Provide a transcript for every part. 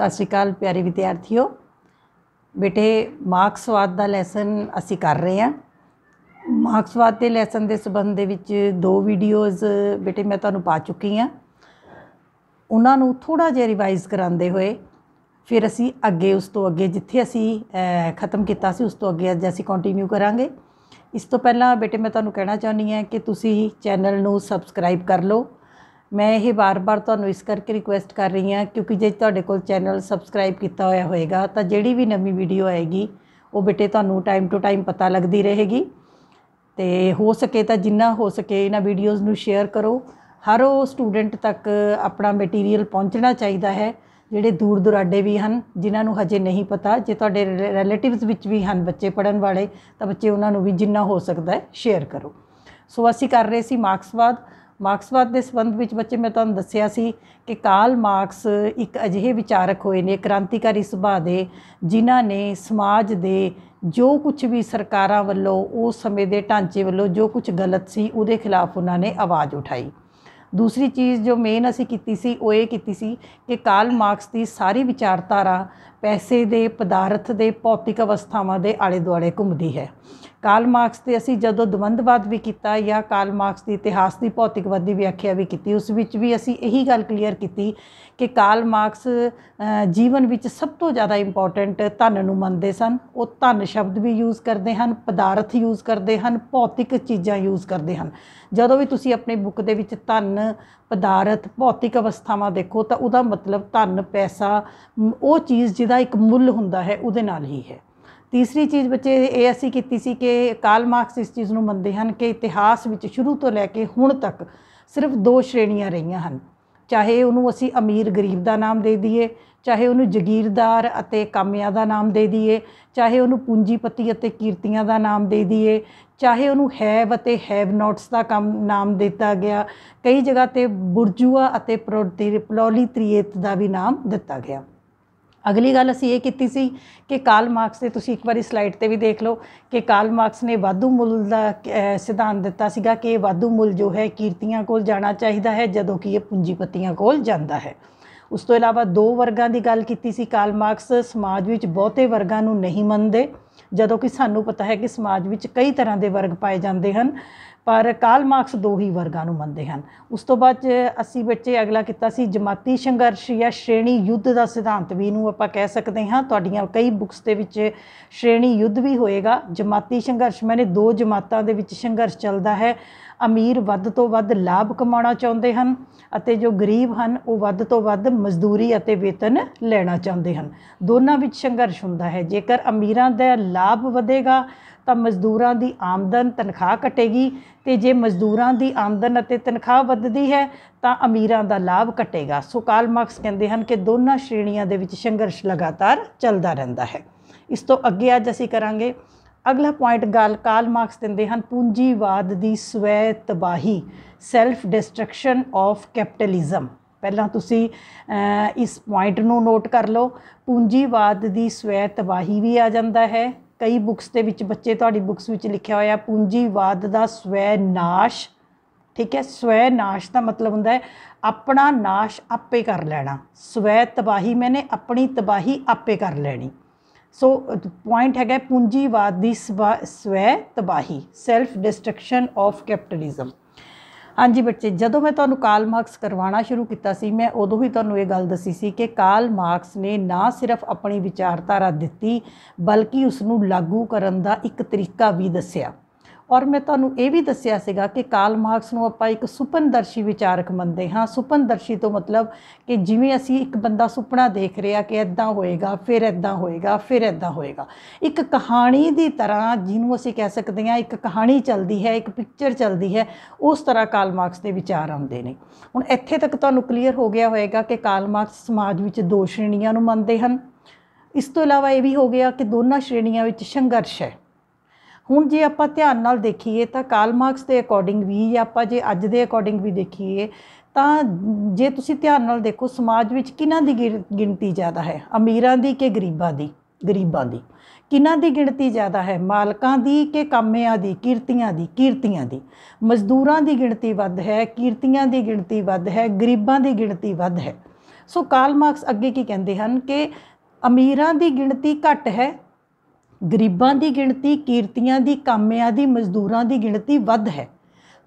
ਸਤਿ ਸ਼੍ਰੀ ਅਕਾਲ ਪਿਆਰੇ ਵਿਦਿਆਰਥੀਓ ਬੇਟੇ ਮਾਰਕਸਵਾਦ ਦਾ ਲੈਸਨ ਅਸੀਂ ਕਰ ਰਹੇ ਹਾਂ ਮਾਰਕਸਵਾਦ ਦੇ ਲੈਸਨ ਦੇ ਸਬੰਧ ਦੇ ਵਿੱਚ ਦੋ ਵੀਡੀਓਜ਼ ਬੇਟੇ ਮੈਂ ਤੁਹਾਨੂੰ ਪਾ ਚੁੱਕੀ ਹਾਂ ਉਹਨਾਂ ਨੂੰ ਥੋੜਾ ਜਿਹਾ ਰਿਵਾਈਜ਼ ਕਰਾਉਂਦੇ ਹੋਏ ਫਿਰ ਅਸੀਂ ਅੱਗੇ ਉਸ ਤੋਂ ਅੱਗੇ ਜਿੱਥੇ ਅਸੀਂ ਖਤਮ ਕੀਤਾ ਸੀ ਉਸ ਤੋਂ ਅੱਗੇ ਅੱਜ ਅਸੀਂ ਕੰਟੀਨਿਊ ਕਰਾਂਗੇ ਇਸ ਤੋਂ ਪਹਿਲਾਂ ਬੇਟੇ ਮੈਂ ਤੁਹਾਨੂੰ ਕਹਿਣਾ ਚਾਹੁੰਦੀ ਹਾਂ ਕਿ ਤੁਸੀਂ ਚੈਨਲ ਨੂੰ ਸਬਸਕ੍ਰਾਈਬ ਕਰ ਲਓ ਮੈਂ ਇਹ ਬਾਰ-ਬਾਰ ਤੁਹਾਨੂੰ ਇਸ ਕਰਕੇ ਰਿਕੁਐਸਟ ਕਰ ਰਹੀ ਹਾਂ ਕਿਉਂਕਿ ਜੇ ਤੁਹਾਡੇ ਕੋਲ ਚੈਨਲ ਸਬਸਕ੍ਰਾਈਬ ਕੀਤਾ ਹੋਇਆ ਹੋਏਗਾ ਤਾਂ ਜਿਹੜੀ ਵੀ ਨਵੀਂ ਵੀਡੀਓ ਆਏਗੀ ਉਹ ਬਿਟੇ ਤੁਹਾਨੂੰ ਟਾਈਮ ਟੂ ਟਾਈਮ ਪਤਾ ਲੱਗਦੀ ਰਹੇਗੀ ਤੇ ਹੋ ਸਕੇ ਤਾਂ ਜਿੰਨਾ ਹੋ ਸਕੇ ਇਹਨਾਂ ਵੀਡੀਓਜ਼ ਨੂੰ ਸ਼ੇਅਰ ਕਰੋ ਹਰ ਉਹ ਸਟੂਡੈਂਟ ਤੱਕ ਆਪਣਾ ਮਟੀਰੀਅਲ ਪਹੁੰਚਣਾ ਚਾਹੀਦਾ ਹੈ ਜਿਹੜੇ ਦੂਰ ਦੁਰਾਡੇ ਵੀ ਹਨ ਜਿਨ੍ਹਾਂ ਨੂੰ ਹਜੇ ਨਹੀਂ ਪਤਾ ਜੇ ਤੁਹਾਡੇ ਰਿਲੇਟਿਵਸ ਵਿੱਚ ਵੀ ਹਨ ਬੱਚੇ ਪੜਨ ਵਾਲੇ ਤਾਂ ਬੱਚੇ ਉਹਨਾਂ ਨੂੰ ਵੀ ਜਿੰਨਾ ਹੋ ਸਕਦਾ ਹੈ ਸ਼ੇਅਰ ਕਰੋ ਸੋ ਅਸੀਂ ਕਰ ਰਹੇ ਸੀ ਮਾਰਕਸਵਾਦ ਮਾਰਕਸਵਾਦ ਦੇ ਸੰਬੰਧ ਵਿੱਚ ਬੱਚੇ ਮੈਂ ਤੁਹਾਨੂੰ ਦੱਸਿਆ ਸੀ ਕਿ ਕਾਲ ਮਾਰਕਸ ਇੱਕ ਅਜਿਹੇ ਵਿਚਾਰਕ ਹੋਏ ਨੇ ਕ੍ਰਾਂਤੀਕਾਰੀ ਸੁਭਾਅ ਦੇ ਜਿਨ੍ਹਾਂ ਨੇ ਸਮਾਜ ਦੇ ਜੋ ਕੁਝ ਵੀ ਸਰਕਾਰਾਂ ਵੱਲੋਂ ਉਸ ਸਮੇਂ ਦੇ ਢਾਂਚੇ ਵੱਲੋਂ ਜੋ ਕੁਝ ਗਲਤ ਸੀ ਉਹਦੇ ਖਿਲਾਫ ਉਹਨਾਂ ਨੇ ਆਵਾਜ਼ ਉਠਾਈ ਦੂਸਰੀ ਚੀਜ਼ ਜੋ ਮੇਨ ਅਸੀਂ ਕੀਤੀ ਸੀ ਉਹ ਇਹ ਕੀਤੀ ਸੀ ਕਿ ਕਾਲ ਮਾਰਕਸ ਦੀ ਸਾਰੀ ਵਿਚਾਰਧਾਰਾ ਪੈਸੇ ਦੇ ਪਦਾਰਥ ਦੇ ਭੌਤਿਕ ਅਵਸਥਾਵਾਂ ਦੇ ਆਲੇ ਦੁਆਲੇ ਘੁੰਮਦੀ ਹੈ ਕਾਲ ਮਾਰਕਸ ਤੇ ਅਸੀਂ ਜਦੋਂ ਦਵੰਦਵਾਦ ਵੀ ਕੀਤਾ ਜਾਂ ਕਾਲ ਮਾਰਕਸ ਦੀ ਇਤਿਹਾਸ ਦੀ ਭੌਤਿਕਵਾਦ ਦੀ ਵਿਆਖਿਆ ਵੀ ਕੀਤੀ ਉਸ ਵਿੱਚ ਵੀ ਅਸੀਂ ਇਹੀ ਗੱਲ ਕਲੀਅਰ ਕੀਤੀ ਕਿ ਕਾਲ ਮਾਰਕਸ ਜੀਵਨ ਵਿੱਚ ਸਭ ਤੋਂ ਜ਼ਿਆਦਾ ਇੰਪੋਰਟੈਂਟ ਧਨ ਨੂੰ ਮੰਨਦੇ ਸਨ ਉਹ ਧਨ ਸ਼ਬਦ ਵੀ ਯੂਜ਼ ਕਰਦੇ ਹਨ ਪਦਾਰਥ ਯੂਜ਼ ਕਰਦੇ ਹਨ ਭੌਤਿਕ ਚੀਜ਼ਾਂ ਯੂਜ਼ ਕਰਦੇ ਹਨ ਜਦੋਂ ਵੀ ਤੁਸੀਂ ਆਪਣੀ ਬੁੱਕ ਦੇ ਵਿੱਚ ਧਨ ਪਦਾਰਥ ਭੌਤਿਕ ਅਵਸਥਾਵਾਂ ਦੇਖੋ ਤਾਂ ਉਹਦਾ ਮਤਲਬ ਧਨ ਪੈਸਾ ਉਹ ਚੀਜ਼ ਜਿਹਦਾ ਇੱਕ ਮੁੱਲ ਹੁੰਦਾ ਹੈ ਉਹਦੇ ਨਾਲ ਹੀ ਹੈ ਤੀਸਰੀ ਚੀਜ਼ ਬੱਚੇ ਇਹ ਅਸੀਂ ਕੀਤੀ ਸੀ ਕਿ ਕਾਲ ਮਾਰਕਸ ਇਸ ਚੀਜ਼ ਨੂੰ ਮੰਨਦੇ ਹਨ ਕਿ ਇਤਿਹਾਸ ਵਿੱਚ ਸ਼ੁਰੂ ਤੋਂ ਲੈ ਕੇ ਹੁਣ ਤੱਕ ਸਿਰਫ ਦੋ ਸ਼੍ਰੇਣੀਆਂ ਰਹੀਆਂ ਹਨ ਚਾਹੇ ਉਹਨੂੰ ਅਸੀਂ ਅਮੀਰ ਗਰੀਬ ਦਾ ਨਾਮ ਦੇ ਦਈਏ ਚਾਹੇ ਉਹਨੂੰ ਜ਼ਗੀਰਦਾਰ ਅਤੇ ਕਾਮਿਆਂ ਦਾ ਨਾਮ ਦੇ ਦਈਏ ਚਾਹੇ ਉਹਨੂੰ ਪੂੰਜੀਪਤੀ ਅਤੇ ਕੀਰਤੀਆਂ ਦਾ ਨਾਮ ਦੇ ਦਈਏ ਚਾਹੇ ਉਹਨੂੰ ਹੈਵ ਅਤੇ ਹੈਵ ਨਾਟਸ ਦਾ ਕੰਮ ਨਾਮ ਦਿੱਤਾ ਗਿਆ ਕਈ ਜਗ੍ਹਾ ਤੇ ਬੁਰਜੂਆ ਅਤੇ ਤ੍ਰੀਏਤ ਦਾ ਵੀ ਨਾਮ ਦਿੱਤਾ ਗਿਆ ਅਗਲੀ ਗੱਲ ਅਸੀਂ ਇਹ ਕੀਤੀ ਸੀ ਕਿ ਕਾਲ ਮਾਰਕਸ ਦੇ ਤੁਸੀਂ ਇੱਕ ਵਾਰੀ ਸਲਾਈਡ ਤੇ ਵੀ ਦੇਖ ਲਓ ਕਿ ਕਾਲ ਮਾਰਕਸ ਨੇ ਵਾਧੂ ਮੁੱਲ ਦਾ ਸਿਧਾਂਤ ਦਿੱਤਾ ਸੀਗਾ ਕਿ ਵਾਧੂ ਮੁੱਲ ਜੋ ਹੈ ਕੀਰਤੀਆਂ ਕੋਲ ਜਾਣਾ ਚਾਹੀਦਾ ਹੈ ਜਦੋਂ ਕਿ ਇਹ ਪੂੰਜੀਪਤੀਆਂ ਕੋਲ ਜਾਂਦਾ ਹੈ ਉਸ ਤੋਂ ਇਲਾਵਾ ਦੋ ਵਰਗਾਂ ਦੀ ਗੱਲ ਕੀਤੀ ਸੀ ਕਾਲ ਮਾਰਕਸ ਸਮਾਜ ਵਿੱਚ ਬਹੁਤੇ ਵਰਗਾਂ ਨੂੰ ਨਹੀਂ ਮੰਨਦੇ ਜਦੋਂ ਕਿ ਸਾਨੂੰ ਪਤਾ ਹੈ ਕਿ ਸਮਾਜ ਵਿੱਚ ਕਈ ਤਰ੍ਹਾਂ ਦੇ ਵਰਗ ਪਾਏ ਜਾਂਦੇ ਹਨ ਪਰ ਕਾਲ ਮਾਰਕਸ ਦੋ ਹੀ ਵਰਗਾਂ ਨੂੰ ਮੰਨਦੇ ਹਨ ਉਸ ਤੋਂ ਬਾਅਦ ਅਸੀਂ ਬੱਚੇ ਅਗਲਾ ਕੀਤਾ ਸੀ ਜਮਾਤੀ ਸੰਘਰਸ਼ ਜਾਂ ਸ਼੍ਰੇਣੀ ਯੁੱਧ ਦਾ ਸਿਧਾਂਤ ਵੀ ਨੂੰ ਆਪਾਂ ਕਹਿ ਸਕਦੇ ਹਾਂ ਤੁਹਾਡੀਆਂ ਕਈ ਬੁੱਕਸ ਦੇ ਵਿੱਚ ਸ਼੍ਰੇਣੀ ਯੁੱਧ ਵੀ ਹੋਏਗਾ ਜਮਾਤੀ ਸੰਘਰਸ਼ ਮੈਨੇ ਦੋ ਜਮਾਤਾਂ ਦੇ ਵਿੱਚ ਸੰਘਰਸ਼ ਚੱਲਦਾ ਹੈ ਅਮੀਰ ਵੱਧ ਤੋਂ ਵੱਧ ਲਾਭ ਕਮਾਉਣਾ ਚਾਹੁੰਦੇ ਹਨ ਅਤੇ ਜੋ ਗਰੀਬ ਹਨ ਉਹ ਵੱਧ ਤੋਂ ਵੱਧ ਮਜ਼ਦੂਰੀ ਅਤੇ ਵੇਤਨ ਲੈਣਾ ਚਾਹੁੰਦੇ ਹਨ ਦੋਨਾਂ ਵਿੱਚ ਸੰਘਰਸ਼ ਹੁੰਦਾ ਹੈ ਜੇਕਰ ਅਮੀਰਾਂ ਦਾ ਲਾਭ ਵਧੇਗਾ ਤਾਂ ਮਜ਼ਦੂਰਾਂ ਦੀ ਆਮਦਨ ਤਨਖਾਹ ਕਟੇਗੀ ਤੇ ਜੇ ਮਜ਼ਦੂਰਾਂ ਦੀ ਆਮਦਨ ਅਤੇ ਤਨਖਾਹ ਵੱਧਦੀ ਹੈ ਤਾਂ ਅਮੀਰਾਂ ਦਾ ਲਾਭ ਘਟੇਗਾ ਸੋ ਕਾਲ ਮਾਰਕਸ ਕਹਿੰਦੇ ਹਨ ਕਿ ਦੋਨਾਂ ਸ਼੍ਰੇਣੀਆਂ ਦੇ ਵਿੱਚ ਸੰਘਰਸ਼ ਲਗਾਤਾਰ ਚੱਲਦਾ ਰਹਿੰਦਾ ਹੈ ਇਸ ਤੋਂ ਅੱਗੇ ਅੱਜ ਅਸੀਂ ਕਰਾਂਗੇ ਅਗਲਾ ਪੁਆਇੰਟ ਗੱਲ ਕਾਲ ਮਾਰਕਸ ਦਿੰਦੇ ਹਨ ਪੂੰਜੀਵਾਦ ਦੀ ਸਵੈ ਤਬਾਹੀ ਸੈਲਫ ਡਿਸਟਰਕਸ਼ਨ ਆਫ ਕੈਪਟਲਿਜ਼ਮ ਪਹਿਲਾਂ ਤੁਸੀਂ ਇਸ ਪੁਆਇੰਟ ਨੂੰ ਨੋਟ ਕਰ ਲਓ ਪੂੰਜੀਵਾਦ ਦੀ ਸਵੈ ਤਬਾਹੀ ਵੀ ਆ ਜਾਂਦਾ ਹੈ ਕਈ ਬੁక్స్ ਦੇ ਵਿੱਚ ਬੱਚੇ ਤੁਹਾਡੀ ਬੁక్స్ ਵਿੱਚ ਲਿਖਿਆ ਹੋਇਆ ਪੂੰਜੀਵਾਦ ਦਾ ਸਵੈ ਨਾਸ਼ ਠੀਕ ਹੈ ਸਵੈ ਨਾਸ਼ ਦਾ ਮਤਲਬ ਹੁੰਦਾ ਹੈ ਆਪਣਾ ਨਾਸ਼ ਆਪੇ ਕਰ ਲੈਣਾ ਸਵੈ ਤਬਾਹੀ ਮੈਨੇ ਆਪਣੀ ਤਬਾਹੀ ਆਪੇ ਕਰ ਲੈਣੀ ਸੋ ਪੁਆਇੰਟ ਹੈਗਾ ਪੂੰਜੀਵਾਦ ਦੀ ਸਵੈ ਤਬਾਹੀ ਸੈਲਫ ਡਿਸਟਰਕਸ਼ਨ ਆਫ ਕੈਪੀਟਲਿਜ਼ਮ ਹਾਂਜੀ ਬੱਚੇ ਜਦੋਂ ਮੈਂ ਤੁਹਾਨੂੰ ਕਾਲ ਮਾਰਕਸ ਕਰਵਾਉਣਾ ਸ਼ੁਰੂ ਕੀਤਾ ਸੀ ਮੈਂ ਉਦੋਂ ਹੀ ਤੁਹਾਨੂੰ ਇਹ ਗੱਲ ਦੱਸੀ ਸੀ ਕਿ ਕਾਲ ਮਾਰਕਸ ਨੇ ਨਾ ਸਿਰਫ ਆਪਣੀ ਵਿਚਾਰਧਾਰਾ ਦਿੱਤੀ ਬਲਕਿ ਉਸ ਨੂੰ ਲਾਗੂ ਕਰਨ ਦਾ ਇੱਕ ਤਰੀਕਾ ਵੀ ਦੱਸਿਆ ਔਰ ਮੈਂ ਤੁਹਾਨੂੰ ਇਹ ਵੀ ਦੱਸਿਆ ਸੀਗਾ ਕਿ ਕਾਲ ਮਾਰਕਸ ਨੂੰ ਆਪਾਂ ਇੱਕ ਸੁਪਨਦਰਸ਼ੀ ਵਿਚਾਰਕ ਮੰਨਦੇ ਹਾਂ ਸੁਪਨਦਰਸ਼ੀ ਤੋਂ ਮਤਲਬ ਕਿ ਜਿਵੇਂ ਅਸੀਂ ਇੱਕ ਬੰਦਾ ਸੁਪਨਾ ਦੇਖ ਰਿਹਾ ਕਿ ਐਦਾਂ ਹੋਏਗਾ ਫਿਰ ਐਦਾਂ ਹੋਏਗਾ ਫਿਰ ਐਦਾਂ ਹੋਏਗਾ ਇੱਕ ਕਹਾਣੀ ਦੀ ਤਰ੍ਹਾਂ ਜਿਹਨੂੰ ਅਸੀਂ ਕਹਿ ਸਕਦੇ ਹਾਂ ਇੱਕ ਕਹਾਣੀ ਚੱਲਦੀ ਹੈ ਇੱਕ ਪਿਕਚਰ ਚੱਲਦੀ ਹੈ ਉਸ ਤਰ੍ਹਾਂ ਕਾਲ ਮਾਰਕਸ ਦੇ ਵਿਚਾਰ ਆਉਂਦੇ ਨੇ ਹੁਣ ਇੱਥੇ ਤੱਕ ਤੁਹਾਨੂੰ ਕਲੀਅਰ ਹੋ ਗਿਆ ਹੋਵੇਗਾ ਕਿ ਕਾਲ ਮਾਰਕਸ ਸਮਾਜ ਵਿੱਚ ਦੋ ਸ਼੍ਰੇਣੀਆਂ ਨੂੰ ਮੰਨਦੇ ਹਨ ਇਸ ਤੋਂ ਇਲਾਵਾ ਇਹ ਵੀ ਹੋ ਗਿਆ ਕਿ ਦੋਨਾਂ ਸ਼੍ਰੇਣੀਆਂ ਵਿੱਚ ਸੰਘਰਸ਼ ਹੈ ਹੁਣ ਜੇ ਆਪਾਂ ਧਿਆਨ ਨਾਲ ਦੇਖੀਏ ਤਾਂ ਕਾਲ ਮਾਰਕਸ ਦੇ ਅਕੋਰਡਿੰਗ ਵੀ ਜਾਂ ਆਪਾਂ ਜੇ ਅੱਜ ਦੇ ਅਕੋਰਡਿੰਗ ਵੀ ਦੇਖੀਏ ਤਾਂ ਜੇ ਤੁਸੀਂ ਧਿਆਨ ਨਾਲ ਦੇਖੋ ਸਮਾਜ ਵਿੱਚ ਕਿਹਨਾਂ ਦੀ ਗਿਣਤੀ ਜ਼ਿਆਦਾ ਹੈ ਅਮੀਰਾਂ ਦੀ ਕਿ ਗਰੀਬਾਂ ਦੀ ਗਰੀਬਾਂ ਦੀ ਕਿਨਾਂ ਦੀ ਗਿਣਤੀ ਜ਼ਿਆਦਾ ਹੈ ਮਾਲਕਾਂ ਦੀ ਕਿ ਕਾਮਿਆਂ ਦੀ ਕੀਰਤੀਆਂ ਦੀ ਕੀਰਤੀਆਂ ਦੀ ਮਜ਼ਦੂਰਾਂ ਦੀ ਗਿਣਤੀ ਵੱਧ ਹੈ ਕੀਰਤੀਆਂ ਦੀ ਗਿਣਤੀ ਵੱਧ ਹੈ ਗਰੀਬਾਂ ਦੀ ਗਿਣਤੀ ਵੱਧ ਹੈ ਸੋ ਕਾਲ ਮਾਰਕਸ ਅੱਗੇ ਕੀ ਕਹਿੰਦੇ ਹਨ ਕਿ ਅਮੀਰਾਂ ਦੀ ਗਿਣਤੀ ਘੱਟ ਹੈ ਗਰੀਬਾਂ ਦੀ ਗਿਣਤੀ ਕੀਰਤੀਆਂ ਦੀ ਕਾਮਿਆਂ ਦੀ ਮਜ਼ਦੂਰਾਂ ਦੀ ਗਿਣਤੀ ਵੱਧ ਹੈ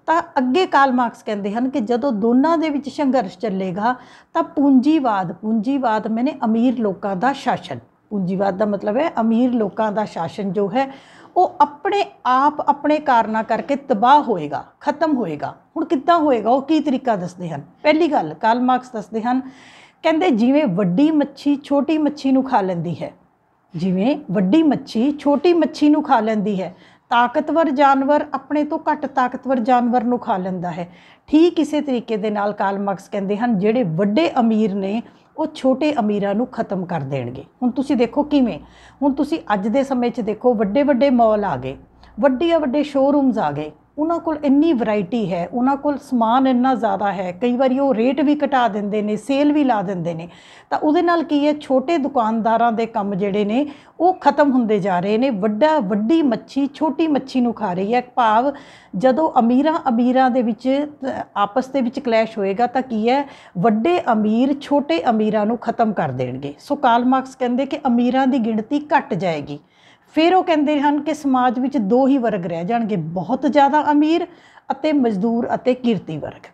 ਤਾਂ ਅੱਗੇ ਕਾਲ ਮਾਰਕਸ ਕਹਿੰਦੇ ਹਨ ਕਿ ਜਦੋਂ ਦੋਨਾਂ ਦੇ ਵਿੱਚ ਸੰਘਰਸ਼ ਚੱਲੇਗਾ ਤਾਂ ਪੂੰਜੀਵਾਦ ਪੂੰਜੀਵਾਦ ਮੈਨੇ ਅਮੀਰ ਲੋਕਾਂ ਦਾ ਸ਼ਾਸਨ ਪੂੰਜੀਵਾਦ ਦਾ ਮਤਲਬ ਹੈ ਅਮੀਰ ਲੋਕਾਂ ਦਾ ਸ਼ਾਸਨ ਜੋ ਹੈ ਉਹ ਆਪਣੇ ਆਪ ਆਪਣੇ ਕਾਰਨਾ ਕਰਕੇ ਤਬਾਹ ਹੋਏਗਾ ਖਤਮ ਹੋਏਗਾ ਹੁਣ ਕਿੱਦਾਂ ਹੋਏਗਾ ਉਹ ਕੀ ਤਰੀਕਾ ਦੱਸਦੇ ਹਨ ਪਹਿਲੀ ਗੱਲ ਕਾਲ ਮਾਰਕਸ ਦੱਸਦੇ ਹਨ ਕਹਿੰਦੇ ਜਿਵੇਂ ਵੱਡੀ ਮੱਛੀ ਛੋਟੀ ਮੱਛੀ ਨੂੰ ਖਾ ਲੈਂਦੀ ਹੈ ਜਿਵੇਂ ਵੱਡੀ ਮੱਛੀ ਛੋਟੀ ਮੱਛੀ ਨੂੰ ਖਾ ਲੈਂਦੀ ਹੈ ਤਾਕਤਵਰ ਜਾਨਵਰ ਆਪਣੇ ਤੋਂ ਘੱਟ ਤਾਕਤਵਰ ਜਾਨਵਰ ਨੂੰ ਖਾ ਲੈਂਦਾ ਹੈ ਠੀਕ ਇਸੇ ਤਰੀਕੇ ਦੇ ਨਾਲ ਕਾਲ ਮਾਰਕਸ ਕਹਿੰਦੇ ਹਨ ਜਿਹੜੇ ਵੱਡੇ ਅਮੀਰ ਨੇ ਉਹ ਛੋਟੇ ਅਮੀਰਾਂ ਨੂੰ ਖਤਮ ਕਰ ਦੇਣਗੇ ਹੁਣ ਤੁਸੀਂ ਦੇਖੋ ਕਿਵੇਂ ਹੁਣ ਤੁਸੀਂ ਅੱਜ ਦੇ ਸਮੇਂ 'ਚ ਦੇਖੋ ਵੱਡੇ ਵੱਡੇ ਮਾਲ ਆ ਗਏ ਵੱਡੀਆਂ ਵੱਡੇ ਸ਼ੋਰੂਮਸ ਆ ਗਏ ਉਹਨਾਂ ਕੋਲ ਇੰਨੀ ਵੈਰਾਈਟੀ ਹੈ ਉਹਨਾਂ ਕੋਲ ਸਮਾਨ ਇੰਨਾ ਜ਼ਿਆਦਾ ਹੈ ਕਈ ਵਾਰੀ ਉਹ ਰੇਟ ਵੀ ਘਟਾ ਦਿੰਦੇ ਨੇ ਸੇਲ ਵੀ ਲਾ ਦਿੰਦੇ ਨੇ ਤਾਂ ਉਹਦੇ ਨਾਲ ਕੀ ਹੈ ਛੋਟੇ ਦੁਕਾਨਦਾਰਾਂ ਦੇ ਕੰਮ ਜਿਹੜੇ ਨੇ ਉਹ ਖਤਮ ਹੁੰਦੇ ਜਾ ਰਹੇ ਨੇ ਵੱਡਾ ਵੱਡੀ ਮੱਛੀ ਛੋਟੀ ਮੱਛੀ ਨੂੰ ਖਾ ਰਹੀ ਹੈ ਭਾਵ ਜਦੋਂ ਅਮੀਰਾਂ ਅਮੀਰਾਂ ਦੇ ਵਿੱਚ ਆਪਸ ਦੇ ਵਿੱਚ ਕਲੈਸ਼ ਹੋਏਗਾ ਤਾਂ ਕੀ ਹੈ ਵੱਡੇ ਅਮੀਰ ਛੋਟੇ ਅਮੀਰਾਂ ਨੂੰ ਖਤਮ ਕਰ ਦੇਣਗੇ ਸੋ ਕਾਲ ਮਾਰਕਸ ਕਹਿੰਦੇ ਕਿ ਅਮੀਰਾਂ ਦੀ ਗਿਣਤੀ ਘਟ ਜਾਏਗੀ ਫਿਰ ਉਹ ਕਹਿੰਦੇ ਹਨ ਕਿ ਸਮਾਜ ਵਿੱਚ ਦੋ ਹੀ ਵਰਗ ਰਹਿ ਜਾਣਗੇ ਬਹੁਤ ਜ਼ਿਆਦਾ ਅਮੀਰ ਅਤੇ ਮਜ਼ਦੂਰ ਅਤੇ ਕਿਰਤੀ ਵਰਗ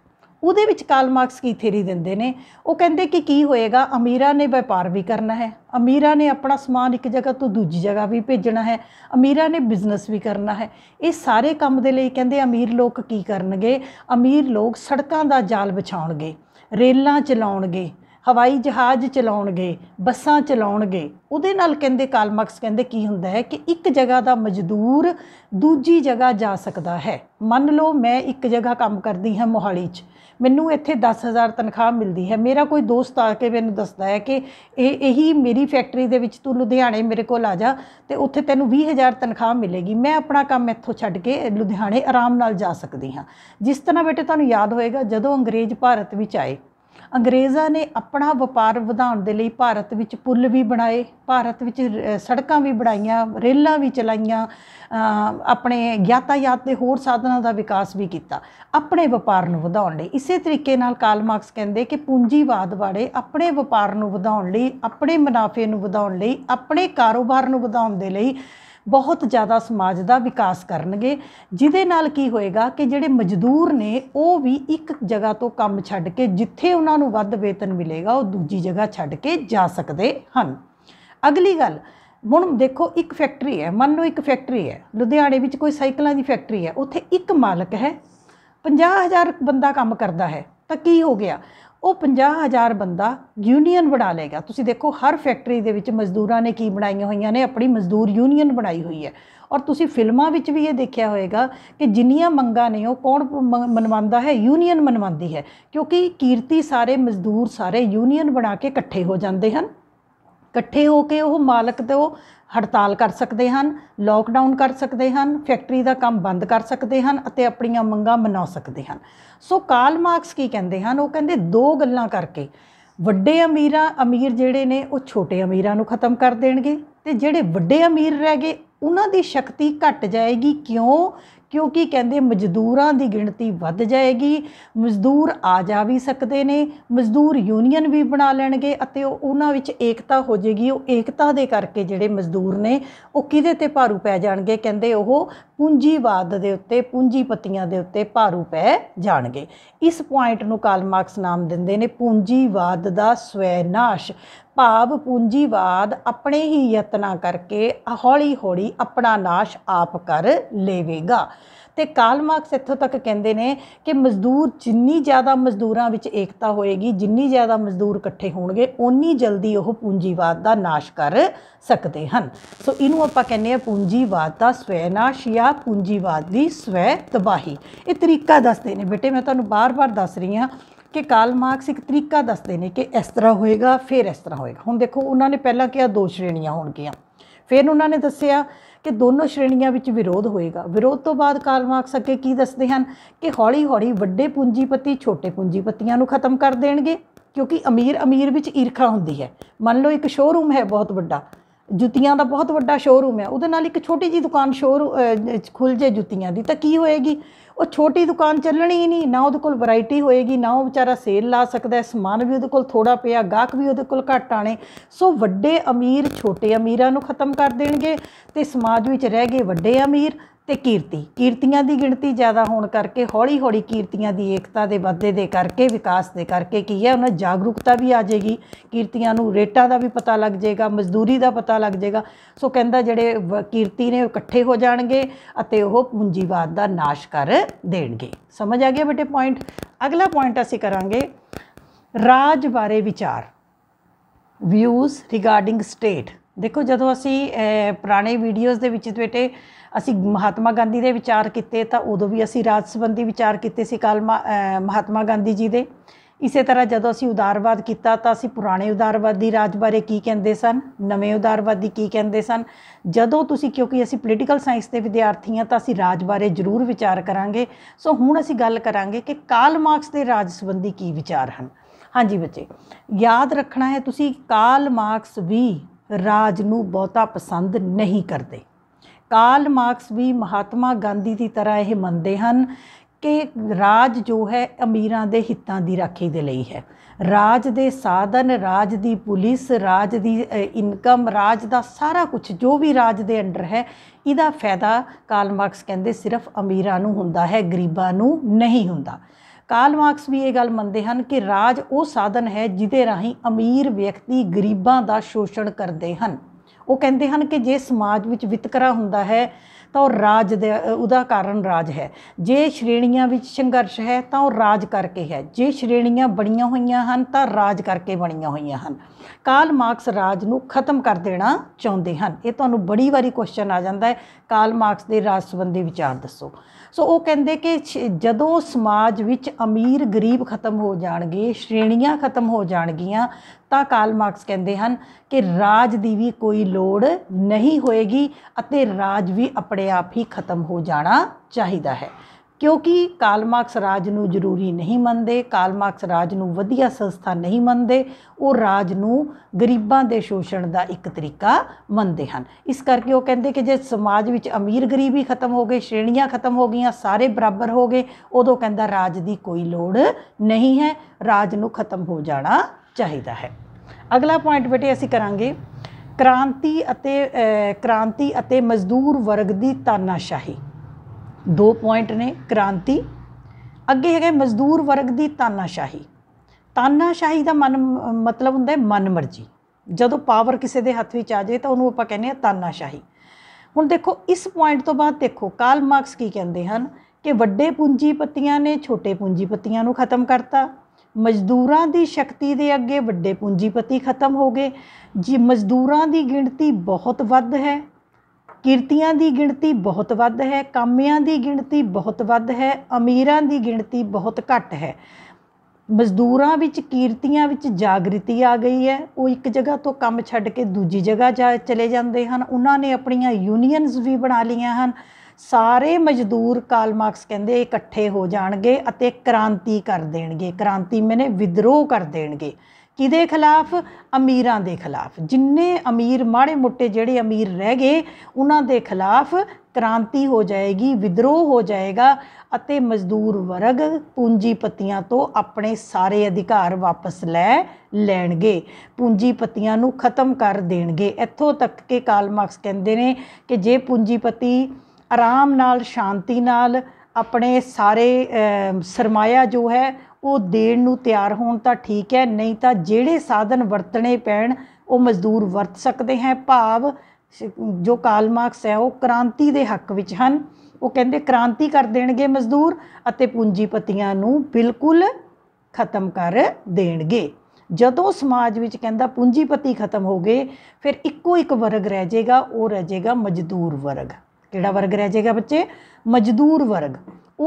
ਉਹਦੇ ਵਿੱਚ ਕਾਲ ਮਾਰਕਸ ਕੀ ਥਿਰੀ ਦਿੰਦੇ ਨੇ ਉਹ ਕਹਿੰਦੇ ਕਿ ਕੀ ਹੋਏਗਾ ਅਮੀਰਾਂ ਨੇ ਵਪਾਰ ਵੀ ਕਰਨਾ ਹੈ ਅਮੀਰਾਂ ਨੇ ਆਪਣਾ ਸਮਾਨ ਇੱਕ ਜਗ੍ਹਾ ਤੋਂ ਦੂਜੀ ਜਗ੍ਹਾ ਵੀ ਭੇਜਣਾ ਹੈ ਅਮੀਰਾਂ ਨੇ ਬਿਜ਼ਨਸ ਵੀ ਕਰਨਾ ਹੈ ਇਹ ਸਾਰੇ ਕੰਮ ਦੇ ਲਈ ਕਹਿੰਦੇ ਅਮੀਰ ਲੋਕ ਕੀ ਕਰਨਗੇ ਅਮੀਰ ਲੋਕ ਸੜਕਾਂ ਦਾ ਜਾਲ ਵਿਛਾਉਣਗੇ ਰੇਲਾਂ ਚਲਾਉਣਗੇ ਹਵਾਈ ਜਹਾਜ਼ ਚਲਾਉਣਗੇ ਬੱਸਾਂ ਚਲਾਉਣਗੇ ਉਹਦੇ ਨਾਲ ਕਹਿੰਦੇ ਕਾਲਮਕਸ ਕਹਿੰਦੇ ਕੀ ਹੁੰਦਾ ਹੈ ਕਿ ਇੱਕ ਜਗ੍ਹਾ ਦਾ ਮਜ਼ਦੂਰ ਦੂਜੀ ਜਗ੍ਹਾ ਜਾ ਸਕਦਾ ਹੈ ਮੰਨ ਲਓ ਮੈਂ ਇੱਕ ਜਗ੍ਹਾ ਕੰਮ ਕਰਦੀ ਹਾਂ ਮੋਹਾਲੀ 'ਚ ਮੈਨੂੰ ਇੱਥੇ 10000 ਤਨਖਾਹ ਮਿਲਦੀ ਹੈ ਮੇਰਾ ਕੋਈ ਦੋਸਤ ਆ ਕੇ ਮੈਨੂੰ ਦੱਸਦਾ ਹੈ ਕਿ ਇਹ ਇਹੀ ਮੇਰੀ ਫੈਕਟਰੀ ਦੇ ਵਿੱਚ ਤੂੰ ਲੁਧਿਆਣੇ ਮੇਰੇ ਕੋਲ ਆ ਜਾ ਤੇ ਉੱਥੇ ਤੈਨੂੰ 20000 ਤਨਖਾਹ ਮਿਲੇਗੀ ਮੈਂ ਆਪਣਾ ਕੰਮ ਇੱਥੋਂ ਛੱਡ ਕੇ ਲੁਧਿਆਣੇ ਆਰਾਮ ਨਾਲ ਜਾ ਸਕਦੀ ਹਾਂ ਜਿਸ ਤਰ੍ਹਾਂ ਬੇਟੇ ਤੁਹਾਨੂੰ ਯਾਦ ਹੋਏਗਾ ਜਦੋਂ ਅੰਗਰੇਜ਼ ਭਾਰਤ ਵਿੱਚ ਆਏ ਅੰਗਰੇਜ਼ਾਂ ਨੇ ਆਪਣਾ ਵਪਾਰ ਵਧਾਉਣ ਦੇ ਲਈ ਭਾਰਤ ਵਿੱਚ ਪੁੱਲ ਵੀ ਬਣਾਏ ਭਾਰਤ ਵਿੱਚ ਸੜਕਾਂ ਵੀ ਬਣਾਈਆਂ ਰੇਲਾਂ ਵੀ ਚਲਾਈਆਂ ਆਪਣੇ ਯਾਤਾਯਾਤ ਦੇ ਹੋਰ ਸਾਧਨਾਂ ਦਾ ਵਿਕਾਸ ਵੀ ਕੀਤਾ ਆਪਣੇ ਵਪਾਰ ਨੂੰ ਵਧਾਉਣ ਲਈ ਇਸੇ ਤਰੀਕੇ ਨਾਲ ਕਾਰਲ ਮਾਰਕਸ ਕਹਿੰਦੇ ਕਿ ਪੂੰਜੀਵਾਦ ਵਾਲੇ ਆਪਣੇ ਵਪਾਰ ਨੂੰ ਵਧਾਉਣ ਲਈ ਆਪਣੇ ਮੁਨਾਫੇ ਨੂੰ ਵਧਾਉਣ ਲਈ ਆਪਣੇ ਕਾਰੋਬਾਰ ਨੂੰ ਵਧਾਉਣ ਦੇ ਲਈ ਬਹੁਤ ਜ਼ਿਆਦਾ ਸਮਾਜ ਦਾ ਵਿਕਾਸ ਕਰਨਗੇ ਜਿਹਦੇ ਨਾਲ ਕੀ ਹੋਏਗਾ ਕਿ ਜਿਹੜੇ ਮਜ਼ਦੂਰ ਨੇ ਉਹ ਵੀ ਇੱਕ ਜਗ੍ਹਾ ਤੋਂ ਕੰਮ ਛੱਡ ਕੇ ਜਿੱਥੇ ਉਹਨਾਂ ਨੂੰ ਵੱਧ ਵੇਤਨ ਮਿਲੇਗਾ ਉਹ ਦੂਜੀ ਜਗ੍ਹਾ ਛੱਡ ਕੇ ਜਾ ਸਕਦੇ ਹਨ ਅਗਲੀ ਗੱਲ ਹੁਣ ਦੇਖੋ ਇੱਕ ਫੈਕਟਰੀ ਹੈ ਮੰਨ ਲਓ ਇੱਕ ਫੈਕਟਰੀ ਹੈ ਲੁਧਿਆਣੇ ਵਿੱਚ ਕੋਈ ਸਾਈਕਲਾਂ ਦੀ ਫੈਕਟਰੀ ਹੈ ਉੱਥੇ ਇੱਕ ਮਾਲਕ ਹੈ 50000 ਬੰਦਾ ਕੰਮ ਕਰਦਾ ਹੈ ਤਾਂ ਕੀ ਹੋ ਗਿਆ ਉਹ 50000 ਬੰਦਾ ਯੂਨੀਅਨ ਬਣਾ ਲੇਗਾ ਤੁਸੀਂ ਦੇਖੋ ਹਰ ਫੈਕਟਰੀ ਦੇ ਵਿੱਚ ਮਜ਼ਦੂਰਾਂ ਨੇ ਕੀ ਬਣਾਈਆਂ ਹੋਈਆਂ ਨੇ ਆਪਣੀ ਮਜ਼ਦੂਰ ਯੂਨੀਅਨ ਬਣਾਈ ਹੋਈ ਹੈ ਔਰ ਤੁਸੀਂ ਫਿਲਮਾਂ ਵਿੱਚ ਵੀ ਇਹ ਦੇਖਿਆ ਹੋਵੇਗਾ ਕਿ ਜਿੰਨੀਆਂ ਮੰਗਾਂ ਨੇ ਉਹ ਕੌਣ ਮਨਵਾਉਂਦਾ ਹੈ ਯੂਨੀਅਨ ਮਨਵਾਉਂਦੀ ਹੈ ਕਿਉਂਕਿ ਕੀਰਤੀ ਸਾਰੇ ਮਜ਼ਦੂਰ ਸਾਰੇ ਯੂਨੀਅਨ ਬਣਾ ਕੇ ਇਕੱਠੇ ਹੋ ਜਾਂਦੇ ਹਨ ਇਕੱਠੇ ਹੋ ਕੇ ਉਹ ਮਾਲਕ ਤੋਂ ਹੜਤਾਲ ਕਰ ਸਕਦੇ ਹਨ ਲੋਕਡਾਊਨ ਕਰ ਸਕਦੇ ਹਨ ਫੈਕਟਰੀ ਦਾ ਕੰਮ ਬੰਦ ਕਰ ਸਕਦੇ ਹਨ ਅਤੇ ਆਪਣੀਆਂ ਮੰਗਾਂ ਮਨਾ ਸਕਦੇ ਹਨ ਸੋ ਕਾਲ ਮਾਰਕਸ ਕੀ ਕਹਿੰਦੇ ਹਨ ਉਹ ਕਹਿੰਦੇ ਦੋ ਗੱਲਾਂ ਕਰਕੇ ਵੱਡੇ ਅਮੀਰਾਂ ਅਮੀਰ ਜਿਹੜੇ ਨੇ ਉਹ ਛੋਟੇ ਅਮੀਰਾਂ ਨੂੰ ਖਤਮ ਕਰ ਦੇਣਗੇ ਤੇ ਜਿਹੜੇ ਵੱਡੇ ਅਮੀਰ ਰਹਿ ਗਏ ਉਹਨਾਂ ਦੀ ਸ਼ਕਤੀ ਘਟ ਜਾਏਗੀ ਕਿਉਂ ਕਿਉਂਕਿ ਕਹਿੰਦੇ ਮਜ਼ਦੂਰਾਂ ਦੀ ਗਿਣਤੀ ਵੱਧ ਜਾਏਗੀ ਮਜ਼ਦੂਰ ਆ ਜਾ ਵੀ ਸਕਦੇ ਨੇ ਮਜ਼ਦੂਰ ਯੂਨੀਅਨ ਵੀ ਬਣਾ ਲੈਣਗੇ ਅਤੇ ਉਹ ਉਹਨਾਂ ਵਿੱਚ ਏਕਤਾ ਹੋ ਜਾਏਗੀ ਉਹ ਏਕਤਾ ਦੇ ਕਰਕੇ ਜਿਹੜੇ ਮਜ਼ਦੂਰ ਨੇ ਉਹ ਕਿਹਦੇ ਤੇ ਭਾਰੂ ਪੈ ਜਾਣਗੇ ਕਹਿੰਦੇ ਉਹ ਪੂੰਜੀਵਾਦ ਦੇ ਉੱਤੇ ਪੂੰਜੀਪਤੀਆਂ ਦੇ ਉੱਤੇ ਭਾਰੂ ਪੈ ਜਾਣਗੇ ਇਸ ਪੁਆਇੰਟ ਨੂੰ ਕਾਲ ਮਾਰਕਸ ਨਾਮ ਦਿੰਦੇ ਨੇ ਪੂੰਜੀਵਾਦ ਦਾ ਸਵੈਨਾਸ਼ ਭਾਵ ਪੂੰਜੀਵਾਦ ਆਪਣੇ ਹੀ ਯਤਨਾਂ ਕਰਕੇ ਹੌਲੀ-ਹੌਲੀ ਆਪਣਾ ਨਾਸ਼ ਆਪ ਕਰ ਲੇਵੇਗਾ ਤੇ ਕਾਲ ਮਾਰਕਸ ਇੱਥੋਂ ਤੱਕ ਕਹਿੰਦੇ ਨੇ ਕਿ ਮਜ਼ਦੂਰ ਜਿੰਨੀ ਜ਼ਿਆਦਾ ਮਜ਼ਦੂਰਾਂ ਵਿੱਚ ਏਕਤਾ ਹੋਏਗੀ ਜਿੰਨੀ ਜ਼ਿਆਦਾ ਮਜ਼ਦੂਰ ਇਕੱਠੇ ਹੋਣਗੇ ਓਨੀ ਜਲਦੀ ਉਹ ਪੂੰਜੀਵਾਦ ਦਾ ਨਾਸ਼ ਕਰ ਸਕਦੇ ਹਨ ਸੋ ਇਹਨੂੰ ਆਪਾਂ ਕਹਿੰਦੇ ਆ ਪੂੰਜੀਵਾਦ ਦਾ ਸਵੈਨਾਸ਼ ਜਾਂ ਪੂੰਜੀਵਾਦ ਦੀ ਸਵੈ ਤਬਾਹੀ ਇਹ ਤਰੀਕਾ ਦੱਸਦੇ ਨੇ ਬੇਟੇ ਮੈਂ ਤੁਹਾਨੂੰ ਬਾਰ-ਬਾਰ ਦੱਸ ਰਹੀ ਹਾਂ ਕਿ ਕਾਲ ਮਾਰਕਸ ਇੱਕ ਤਰੀਕਾ ਦੱਸਦੇ ਨੇ ਕਿ ਇਸ ਤਰ੍ਹਾਂ ਹੋਏਗਾ ਫਿਰ ਇਸ ਤਰ੍ਹਾਂ ਹੋਏਗਾ ਹੁਣ ਦੇਖੋ ਉਹਨਾਂ ਨੇ ਪਹਿਲਾਂ ਕਿਹਾ ਦੋ ਸ਼੍ਰੇਣੀਆਂ ਹੋਣਗੀਆਂ ਫਿਰ ਉਹਨਾਂ ਨੇ ਦੱਸਿਆ ਕਿ ਦੋਨੋਂ ਸ਼੍ਰੇਣੀਆਂ ਵਿੱਚ ਵਿਰੋਧ ਹੋਏਗਾ ਵਿਰੋਧ ਤੋਂ ਬਾਅਦ ਕਾਲ ਮਾਰਕਸ ਅੱਗੇ ਕੀ ਦੱਸਦੇ ਹਨ ਕਿ ਹੌਲੀ-ਹੌਲੀ ਵੱਡੇ ਪੂੰਜੀਪਤੀ ਛੋਟੇ ਪੂੰਜੀਪਤੀਆਂ ਨੂੰ ਖਤਮ ਕਰ ਦੇਣਗੇ ਕਿਉਂਕਿ ਅਮੀਰ ਅਮੀਰ ਵਿੱਚ ਈਰਖਾ ਹੁੰਦੀ ਹੈ ਮੰਨ ਲਓ ਇੱਕ ਸ਼ੋਰੂਮ ਹੈ ਬਹੁਤ ਵੱਡਾ ਜੁੱਤੀਆਂ ਦਾ ਬਹੁਤ ਵੱਡਾ ਸ਼ੋਰੂਮ ਹੈ ਉਹਦੇ ਨਾਲ ਇੱਕ ਛੋਟੀ ਜੀ ਦੁਕਾਨ ਸ਼ੋਰ ਖੁੱਲ ਜੇ ਜੁੱਤੀਆਂ ਦੀ ਤਾਂ ਕੀ ਹੋਏਗੀ ਉਹ ਛੋਟੀ ਦੁਕਾਨ ਚੱਲਣੀ ਹੀ ਨਹੀਂ ਨਾ ਉਹਦੇ ਕੋਲ ਵੈਰਾਈਟੀ ਹੋਏਗੀ ਨਾ ਉਹ ਵਿਚਾਰਾ ਸੇਲ ਲਾ ਸਕਦਾ ਸਮਾਨ ਵੀ ਉਹਦੇ ਕੋਲ ਥੋੜਾ ਪਿਆ ਗਾਹਕ ਵੀ ਉਹਦੇ ਕੋਲ ਘੱਟ ਆਣੇ ਸੋ ਵੱਡੇ ਅਮੀਰ ਛੋਟੇ ਅਮੀਰਾਂ ਨੂੰ ਖਤਮ ਕਰ ਦੇਣਗੇ ਤੇ ਸਮਾਜ ਵਿੱਚ ਰਹਿ ਗਏ ਵੱਡੇ ਅਮੀਰ ਤੇ ਕੀਰਤੀ ਕੀਰਤੀਆਂ ਦੀ ਗਿਣਤੀ ਜ਼ਿਆਦਾ ਹੋਣ ਕਰਕੇ ਹੌਲੀ-ਹੌਲੀ ਕੀਰਤੀਆਂ ਦੀ ਏਕਤਾ ਦੇ ਵਾਧੇ ਦੇ ਕਰਕੇ ਵਿਕਾਸ ਦੇ ਕਰਕੇ ਕੀ ਹੈ ਉਹਨਾਂ ਜਾਗਰੂਕਤਾ ਵੀ ਆ ਜਾਏਗੀ ਕੀਰਤੀਆਂ ਨੂੰ ਰੇਟਾਂ ਦਾ ਵੀ ਪਤਾ ਲੱਗ ਜਾਏਗਾ ਮਜ਼ਦੂਰੀ ਦਾ ਪਤਾ ਲੱਗ ਜਾਏਗਾ ਸੋ ਕਹਿੰਦਾ ਜਿਹੜੇ ਕੀਰਤੀ ਨੇ ਇਕੱਠੇ ਹੋ ਜਾਣਗੇ ਅਤੇ ਉਹ ਪੂੰਜੀਵਾਦ ਦਾ ਨਾਸ਼ ਕਰ ਦੇਣਗੇ ਸਮਝ ਆ ਗਿਆ ਬੇਟੇ ਪੁਆਇੰਟ ਅਗਲਾ ਪੁਆਇੰਟ ਅਸੀਂ ਕਰਾਂਗੇ ਰਾਜ ਬਾਰੇ ਵਿਚਾਰ ਵਿਊਜ਼ ਰਿਗਾਰਡਿੰਗ ਸਟੇਟ ਦੇਖੋ ਜਦੋਂ ਅਸੀਂ ਪੁਰਾਣੇ ਵੀਡੀਓਜ਼ ਦੇ ਵਿੱਚ ਬੇਟੇ ਅਸੀਂ ਮਹਾਤਮਾ ਗਾਂਧੀ ਦੇ ਵਿਚਾਰ ਕੀਤੇ ਤਾਂ ਉਦੋਂ ਵੀ ਅਸੀਂ ਰਾਜ ਸੰਬੰਧੀ ਵਿਚਾਰ ਕੀਤੇ ਸੀ ਕਾਲ ਮਹਾਤਮਾ ਗਾਂਧੀ ਜੀ ਦੇ ਇਸੇ ਤਰ੍ਹਾਂ ਜਦੋਂ ਅਸੀਂ ਉਦਾਰਵਾਦ ਕੀਤਾ ਤਾਂ ਅਸੀਂ ਪੁਰਾਣੇ ਉਦਾਰਵਾਦੀ ਰਾਜ ਬਾਰੇ ਕੀ ਕਹਿੰਦੇ ਸਨ ਨਵੇਂ ਉਦਾਰਵਾਦੀ ਕੀ ਕਹਿੰਦੇ ਸਨ ਜਦੋਂ ਤੁਸੀਂ ਕਿਉਂਕਿ ਅਸੀਂ ਪੋਲੀਟੀਕਲ ਸਾਇੰਸ ਦੇ ਵਿਦਿਆਰਥੀ ਹਾਂ ਤਾਂ ਅਸੀਂ ਰਾਜ ਬਾਰੇ ਜ਼ਰੂਰ ਵਿਚਾਰ ਕਰਾਂਗੇ ਸੋ ਹੁਣ ਅਸੀਂ ਗੱਲ ਕਰਾਂਗੇ ਕਿ ਕਾਲ ਮਾਰਕਸ ਦੇ ਰਾਜ ਸੰਬੰਧੀ ਕੀ ਵਿਚਾਰ ਹਨ ਹਾਂਜੀ ਬੱਚੇ ਯਾਦ ਰੱਖਣਾ ਹੈ ਤੁਸੀਂ ਕਾਲ ਮਾਰਕਸ ਵੀ ਰਾਜ ਨੂੰ ਬਹੁਤਾ ਪਸੰਦ ਨਹੀਂ ਕਰਦੇ ਕਾਲ ਮਾਰਕਸ ਵੀ ਮਹਾਤਮਾ ਗਾਂਧੀ ਦੀ ਤਰ੍ਹਾਂ ਇਹ ਮੰਨਦੇ ਹਨ ਕਿ ਰਾਜ ਜੋ ਹੈ ਅਮੀਰਾਂ ਦੇ ਹਿੱਤਾਂ ਦੀ ਰਾਖੀ ਦੇ ਲਈ ਹੈ ਰਾਜ ਦੇ ਸਾਧਨ ਰਾਜ ਦੀ ਪੁਲਿਸ ਰਾਜ ਦੀ ਇਨਕਮ ਰਾਜ ਦਾ ਸਾਰਾ ਕੁਝ ਜੋ ਵੀ ਰਾਜ ਦੇ ਅੰਡਰ ਹੈ ਇਹਦਾ ਫਾਇਦਾ ਕਾਰਲ ਮਾਰਕਸ ਕਹਿੰਦੇ ਸਿਰਫ ਅਮੀਰਾਂ ਨੂੰ ਹੁੰਦਾ ਹੈ ਗਰੀਬਾਂ ਨੂੰ ਨਹੀਂ ਹੁੰਦਾ ਕਾਰਲ ਮਾਰਕਸ ਵੀ ਇਹ ਗੱਲ ਮੰਨਦੇ ਹਨ ਕਿ ਰਾਜ ਉਹ ਸਾਧਨ ਹੈ ਜਿਹਦੇ ਰਾਹੀਂ ਅਮੀਰ ਵਿਅਕਤੀ ਗਰੀਬਾਂ ਦਾ ਸ਼ੋਸ਼ਣ ਕਰਦੇ ਹਨ ਉਹ ਕਹਿੰਦੇ ਹਨ ਕਿ ਜੇ ਸਮਾਜ ਵਿੱਚ ਵਿਤਕਰਾ ਹੁੰਦਾ ਹੈ ਤਾਂ ਉਹ ਰਾਜ ਦੇ ਉਹਦਾ ਕਾਰਨ ਰਾਜ ਹੈ ਜੇ ਸ਼੍ਰੇਣੀਆਂ ਵਿੱਚ ਸੰਘਰਸ਼ ਹੈ ਤਾਂ ਉਹ ਰਾਜ ਕਰਕੇ ਹੈ ਜੇ ਸ਼੍ਰੇਣੀਆਂ ਬਣੀਆਂ ਹੋਈਆਂ ਹਨ ਤਾਂ ਰਾਜ ਕਰਕੇ ਬਣੀਆਂ ਹੋਈਆਂ ਹਨ ਕਾਲ ਮਾਰਕਸ ਰਾਜ ਨੂੰ ਖਤਮ ਕਰ ਦੇਣਾ ਚਾਹੁੰਦੇ ਹਨ ਇਹ ਤੁਹਾਨੂੰ ਬੜੀ ਵਾਰੀ ਕੁਐਸਚਨ ਆ ਜਾਂਦਾ ਹੈ ਕਾਲ ਮਾਰਕਸ ਦੇ ਰਾਜ ਸੰਬੰਧੀ ਵਿਚਾਰ ਦੱਸੋ ਸੋ ਉਹ ਕਹਿੰਦੇ ਕਿ ਜਦੋਂ ਸਮਾਜ ਵਿੱਚ ਅਮੀਰ ਗਰੀਬ ਖਤਮ ਹੋ ਜਾਣਗੇ ਸ਼੍ਰੇਣੀਆਂ ਖਤਮ ਹੋ ਜਾਣਗੀਆਂ ਤਾਂ ਕਾਲ ਮਾਰਕਸ ਕਹਿੰਦੇ ਹਨ ਕਿ ਰਾਜ ਦੀ ਵੀ ਕੋਈ ਲੋੜ ਨਹੀਂ ਹੋਏਗੀ ਅਤੇ ਰਾਜ ਵੀ ਆਪਣੇ ਆਪ ਹੀ ਖਤਮ ਹੋ ਜਾਣਾ ਚਾਹੀਦਾ ਹੈ ਕਿਉਂਕਿ ਕਾਲ ਮਾਰਕਸ ਰਾਜ ਨੂੰ ਜ਼ਰੂਰੀ ਨਹੀਂ ਮੰਨਦੇ ਕਾਲ ਮਾਰਕਸ ਰਾਜ ਨੂੰ ਵਧੀਆ ਸੰਸਥਾ ਨਹੀਂ ਮੰਨਦੇ ਉਹ ਰਾਜ ਨੂੰ ਗਰੀਬਾਂ ਦੇ ਸ਼ੋਸ਼ਣ ਦਾ ਇੱਕ ਤਰੀਕਾ ਮੰਨਦੇ ਹਨ ਇਸ ਕਰਕੇ ਉਹ ਕਹਿੰਦੇ ਕਿ ਜੇ ਸਮਾਜ ਵਿੱਚ ਅਮੀਰ ਗਰੀਬ ਹੀ ਖਤਮ ਹੋ ਗਏ ਸ਼੍ਰੇਣੀਆਂ ਖਤਮ ਹੋ ਗਈਆਂ ਸਾਰੇ ਬਰਾਬਰ ਹੋ ਗਏ ਉਦੋਂ ਕਹਿੰਦਾ ਰਾਜ ਦੀ ਕੋਈ ਲੋੜ ਨਹੀਂ ਹੈ ਰਾਜ ਨੂੰ ਖਤਮ ਹੋ ਜਾਣਾ ਚਾਹੀਦਾ ਹੈ ਅਗਲਾ ਪੁਆਇੰਟ ਬੇਟੇ ਅਸੀਂ ਕਰਾਂਗੇ ਕ੍ਰਾਂਤੀ ਅਤੇ ਕ੍ਰਾਂਤੀ ਅਤੇ ਮਜ਼ਦੂਰ ਵਰਗ ਦੀ ਤਾਨਾਸ਼ਾਹੀ ਦੋ ਪੁਆਇੰਟ ਨੇ ਕ੍ਰਾਂਤੀ ਅੱਗੇ ਹੈਗਾ ਮਜ਼ਦੂਰ ਵਰਗ ਦੀ ਤਾਨਾਸ਼ਾਹੀ ਤਾਨਾਸ਼ਾਹੀ ਦਾ ਮਨ ਮਤਲਬ ਹੁੰਦਾ ਹੈ ਮਨਮਰਜ਼ੀ ਜਦੋਂ ਪਾਵਰ ਕਿਸੇ ਦੇ ਹੱਥ ਵਿੱਚ ਆ ਜਾਏ ਤਾਂ ਉਹਨੂੰ ਆਪਾਂ ਕਹਿੰਦੇ ਆ ਤਾਨਾਸ਼ਾਹੀ ਹੁਣ ਦੇਖੋ ਇਸ ਪੁਆਇੰਟ ਤੋਂ ਬਾਅਦ ਦੇਖੋ ਕਾਲ ਮਾਰਕਸ ਕੀ ਕਹਿੰਦੇ ਹਨ ਕਿ ਵੱਡੇ ਪੂੰਜੀਪਤੀਆਂ ਨੇ ਛੋਟੇ ਪੂੰਜੀਪਤੀਆਂ ਨੂੰ ਖਤਮ ਕਰਤਾ ਮਜ਼ਦੂਰਾਂ ਦੀ ਸ਼ਕਤੀ ਦੇ ਅੱਗੇ ਵੱਡੇ ਪੂੰਜੀਪਤੀ ਖਤਮ ਹੋ ਗਏ ਜੀ ਮਜ਼ਦੂਰਾਂ ਦੀ ਗਿਣਤੀ ਬਹੁਤ ਵੱਧ ਹੈ ਕਿਰਤੀਆਂ ਦੀ ਗਿਣਤੀ ਬਹੁਤ ਵੱਧ ਹੈ ਕਾਮਿਆਂ ਦੀ ਗਿਣਤੀ ਬਹੁਤ ਵੱਧ ਹੈ ਅਮੀਰਾਂ ਦੀ ਗਿਣਤੀ ਬਹੁਤ ਘੱਟ ਹੈ ਮਜ਼ਦੂਰਾਂ ਵਿੱਚ ਕਿਰਤੀਆਂ ਵਿੱਚ ਜਾਗਰਤੀ ਆ ਗਈ ਹੈ ਉਹ ਇੱਕ ਜਗ੍ਹਾ ਤੋਂ ਕੰਮ ਛੱਡ ਕੇ ਦੂਜੀ ਜਗ੍ਹਾ ਜਾ ਚਲੇ ਜਾਂਦੇ ਹਨ ਉਹਨਾਂ ਨੇ ਆਪਣੀਆਂ ਯੂਨੀਅਨਸ ਵੀ ਬਣਾ ਲਈਆਂ ਹਨ ਸਾਰੇ ਮਜ਼ਦੂਰ ਕਾਲ ਮਾਰਕਸ ਕਹਿੰਦੇ ਇਕੱਠੇ ਹੋ ਜਾਣਗੇ ਅਤੇ ਕ੍ਰਾਂਤੀ ਕਰ ਦੇਣਗੇ ਕ੍ਰਾਂਤੀ ਮੈਨੇ ਵਿਦਰੋਹ ਕਰ ਦੇਣਗੇ ਕਿਦੇ ਖਿਲਾਫ ਅਮੀਰਾਂ ਦੇ ਖਿਲਾਫ ਜਿੰਨੇ ਅਮੀਰ ਮਾੜੇ ਮੋਟੇ ਜਿਹੜੇ ਅਮੀਰ ਰਹਿ ਗਏ ਉਹਨਾਂ ਦੇ ਖਿਲਾਫ ਕ੍ਰਾਂਤੀ ਹੋ ਜਾਏਗੀ ਵਿਦਰੋਹ ਹੋ ਜਾਏਗਾ ਅਤੇ ਮਜ਼ਦੂਰ ਵਰਗ ਪੂੰਜੀਪਤੀਆਂ ਤੋਂ ਆਪਣੇ ਸਾਰੇ ਅਧਿਕਾਰ ਵਾਪਸ ਲੈ ਲੈਣਗੇ ਪੂੰਜੀਪਤੀਆਂ ਨੂੰ ਖਤਮ ਕਰ ਦੇਣਗੇ ਇੱਥੋਂ ਤੱਕ ਕਿ ਕਾਲ ਮਾਰਕਸ ਕਹਿੰਦੇ ਨੇ ਕਿ ਜੇ ਪੂੰਜੀਪਤੀ ਆਰਾਮ ਨਾਲ ਸ਼ਾਂਤੀ ਨਾਲ ਆਪਣੇ ਸਾਰੇ ਸਰਮਾਇਆ ਜੋ ਹੈ ਉਹ ਦੇਣ ਨੂੰ ਤਿਆਰ ਹੋਣ ਤਾਂ ਠੀਕ ਹੈ ਨਹੀਂ ਤਾਂ ਜਿਹੜੇ ਸਾਧਨ ਵਰਤਣੇ ਪੈਣ ਉਹ ਮਜ਼ਦੂਰ ਵਰਤ ਸਕਦੇ ਹੈ ਭਾਵ ਜੋ ਕਾਲ ਮਾਰਕਸ ਹੈ ਉਹ ਕ੍ਰਾਂਤੀ ਦੇ ਹੱਕ ਵਿੱਚ ਹਨ ਉਹ ਕਹਿੰਦੇ ਕ੍ਰਾਂਤੀ ਕਰ ਦੇਣਗੇ ਮਜ਼ਦੂਰ ਅਤੇ ਪੂੰਜੀਪਤੀਆਂ ਨੂੰ ਬਿਲਕੁਲ ਖਤਮ ਕਰ ਦੇਣਗੇ ਜਦੋਂ ਸਮਾਜ ਵਿੱਚ ਕਹਿੰਦਾ ਪੂੰਜੀਪਤੀ ਖਤਮ ਹੋ ਗਏ ਫਿਰ ਇੱਕੋ ਇੱਕ ਵਰਗ ਰਹਿ ਜਾਏਗਾ ਉਹ ਰਹਿ ਜਾਏਗਾ ਮਜ਼ਦੂਰ ਵਰਗ ਕਿਹੜਾ ਵਰਗ ਰਹਿ ਜਾਏਗਾ ਬੱਚੇ ਮਜ਼ਦੂਰ ਵਰਗ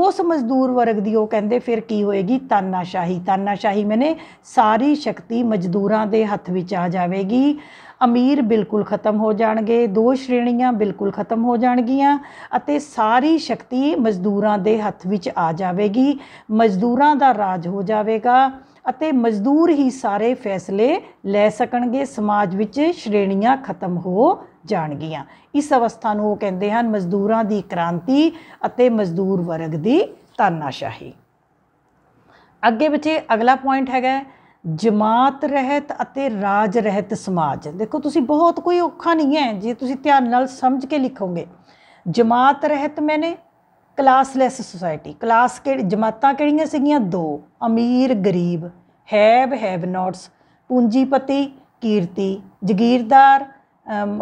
ਉਸ ਮਜ਼ਦੂਰ ਵਰਗ ਦੀ ਉਹ ਕਹਿੰਦੇ ਫਿਰ ਕੀ ਹੋਏਗੀ ਤਾਨਾਸ਼ਾਹੀ ਤਾਨਾਸ਼ਾਹੀ ਮੈਨੇ ਸਾਰੀ ਸ਼ਕਤੀ ਮਜ਼ਦੂਰਾਂ ਦੇ ਹੱਥ ਵਿੱਚ ਆ ਜਾਵੇਗੀ ਅਮੀਰ ਬਿਲਕੁਲ ਖਤਮ ਹੋ ਜਾਣਗੇ ਦੋ ਸ਼੍ਰੇਣੀਆਂ ਬਿਲਕੁਲ ਖਤਮ ਹੋ ਜਾਣਗੀਆਂ ਅਤੇ ਸਾਰੀ ਸ਼ਕਤੀ ਮਜ਼ਦੂਰਾਂ ਦੇ ਹੱਥ ਵਿੱਚ ਆ ਜਾਵੇਗੀ ਮਜ਼ਦੂਰਾਂ ਦਾ ਰਾਜ ਹੋ ਜਾਵੇਗਾ ਅਤੇ ਮਜ਼ਦੂਰ ਹੀ ਸਾਰੇ ਫੈਸਲੇ ਲੈ ਸਕਣਗੇ ਸਮਾਜ ਵਿੱਚ ਸ਼੍ਰੇਣੀਆਂ ਖਤਮ ਹੋ ਜਾਣਗੀਆਂ ਇਸ ਅਵਸਥਾ ਨੂੰ ਉਹ ਕਹਿੰਦੇ ਹਨ ਮਜ਼ਦੂਰਾਂ ਦੀ ਕ੍ਰਾਂਤੀ ਅਤੇ ਮਜ਼ਦੂਰ ਵਰਗ ਦੀ ਤਾਨਾਸ਼ਾਹੀ ਅੱਗੇ ਬੱਚੇ ਅਗਲਾ ਪੁਆਇੰਟ ਹੈਗਾ ਜਮਾਤ ਰਹਿਤ ਅਤੇ ਰਾਜ ਰਹਿਤ ਸਮਾਜ ਦੇਖੋ ਤੁਸੀਂ ਬਹੁਤ ਕੋਈ ਔਖਾ ਨਹੀਂ ਹੈ ਜੇ ਤੁਸੀਂ ਧਿਆਨ ਨਾਲ ਸਮਝ ਕੇ ਲਿਖੋਗੇ ਜਮਾਤ ਰਹਿਤ ਮੈਨੇ ਕਲਾਸਲੈਸ ਸੁਸਾਇਟੀ ਕਲਾਸ ਕਿਹੜੀ ਜਮਾਤਾਂ ਕਿਹੜੀਆਂ ਸੀਗੀਆਂ ਦੋ ਅਮੀਰ ਗਰੀਬ ਹੈਵ ਹੈਵ ਨੋਟਸ ਪੂੰਜੀਪਤੀ ਕੀਰਤੀ ਜ਼ਗੀਰਦਾਰ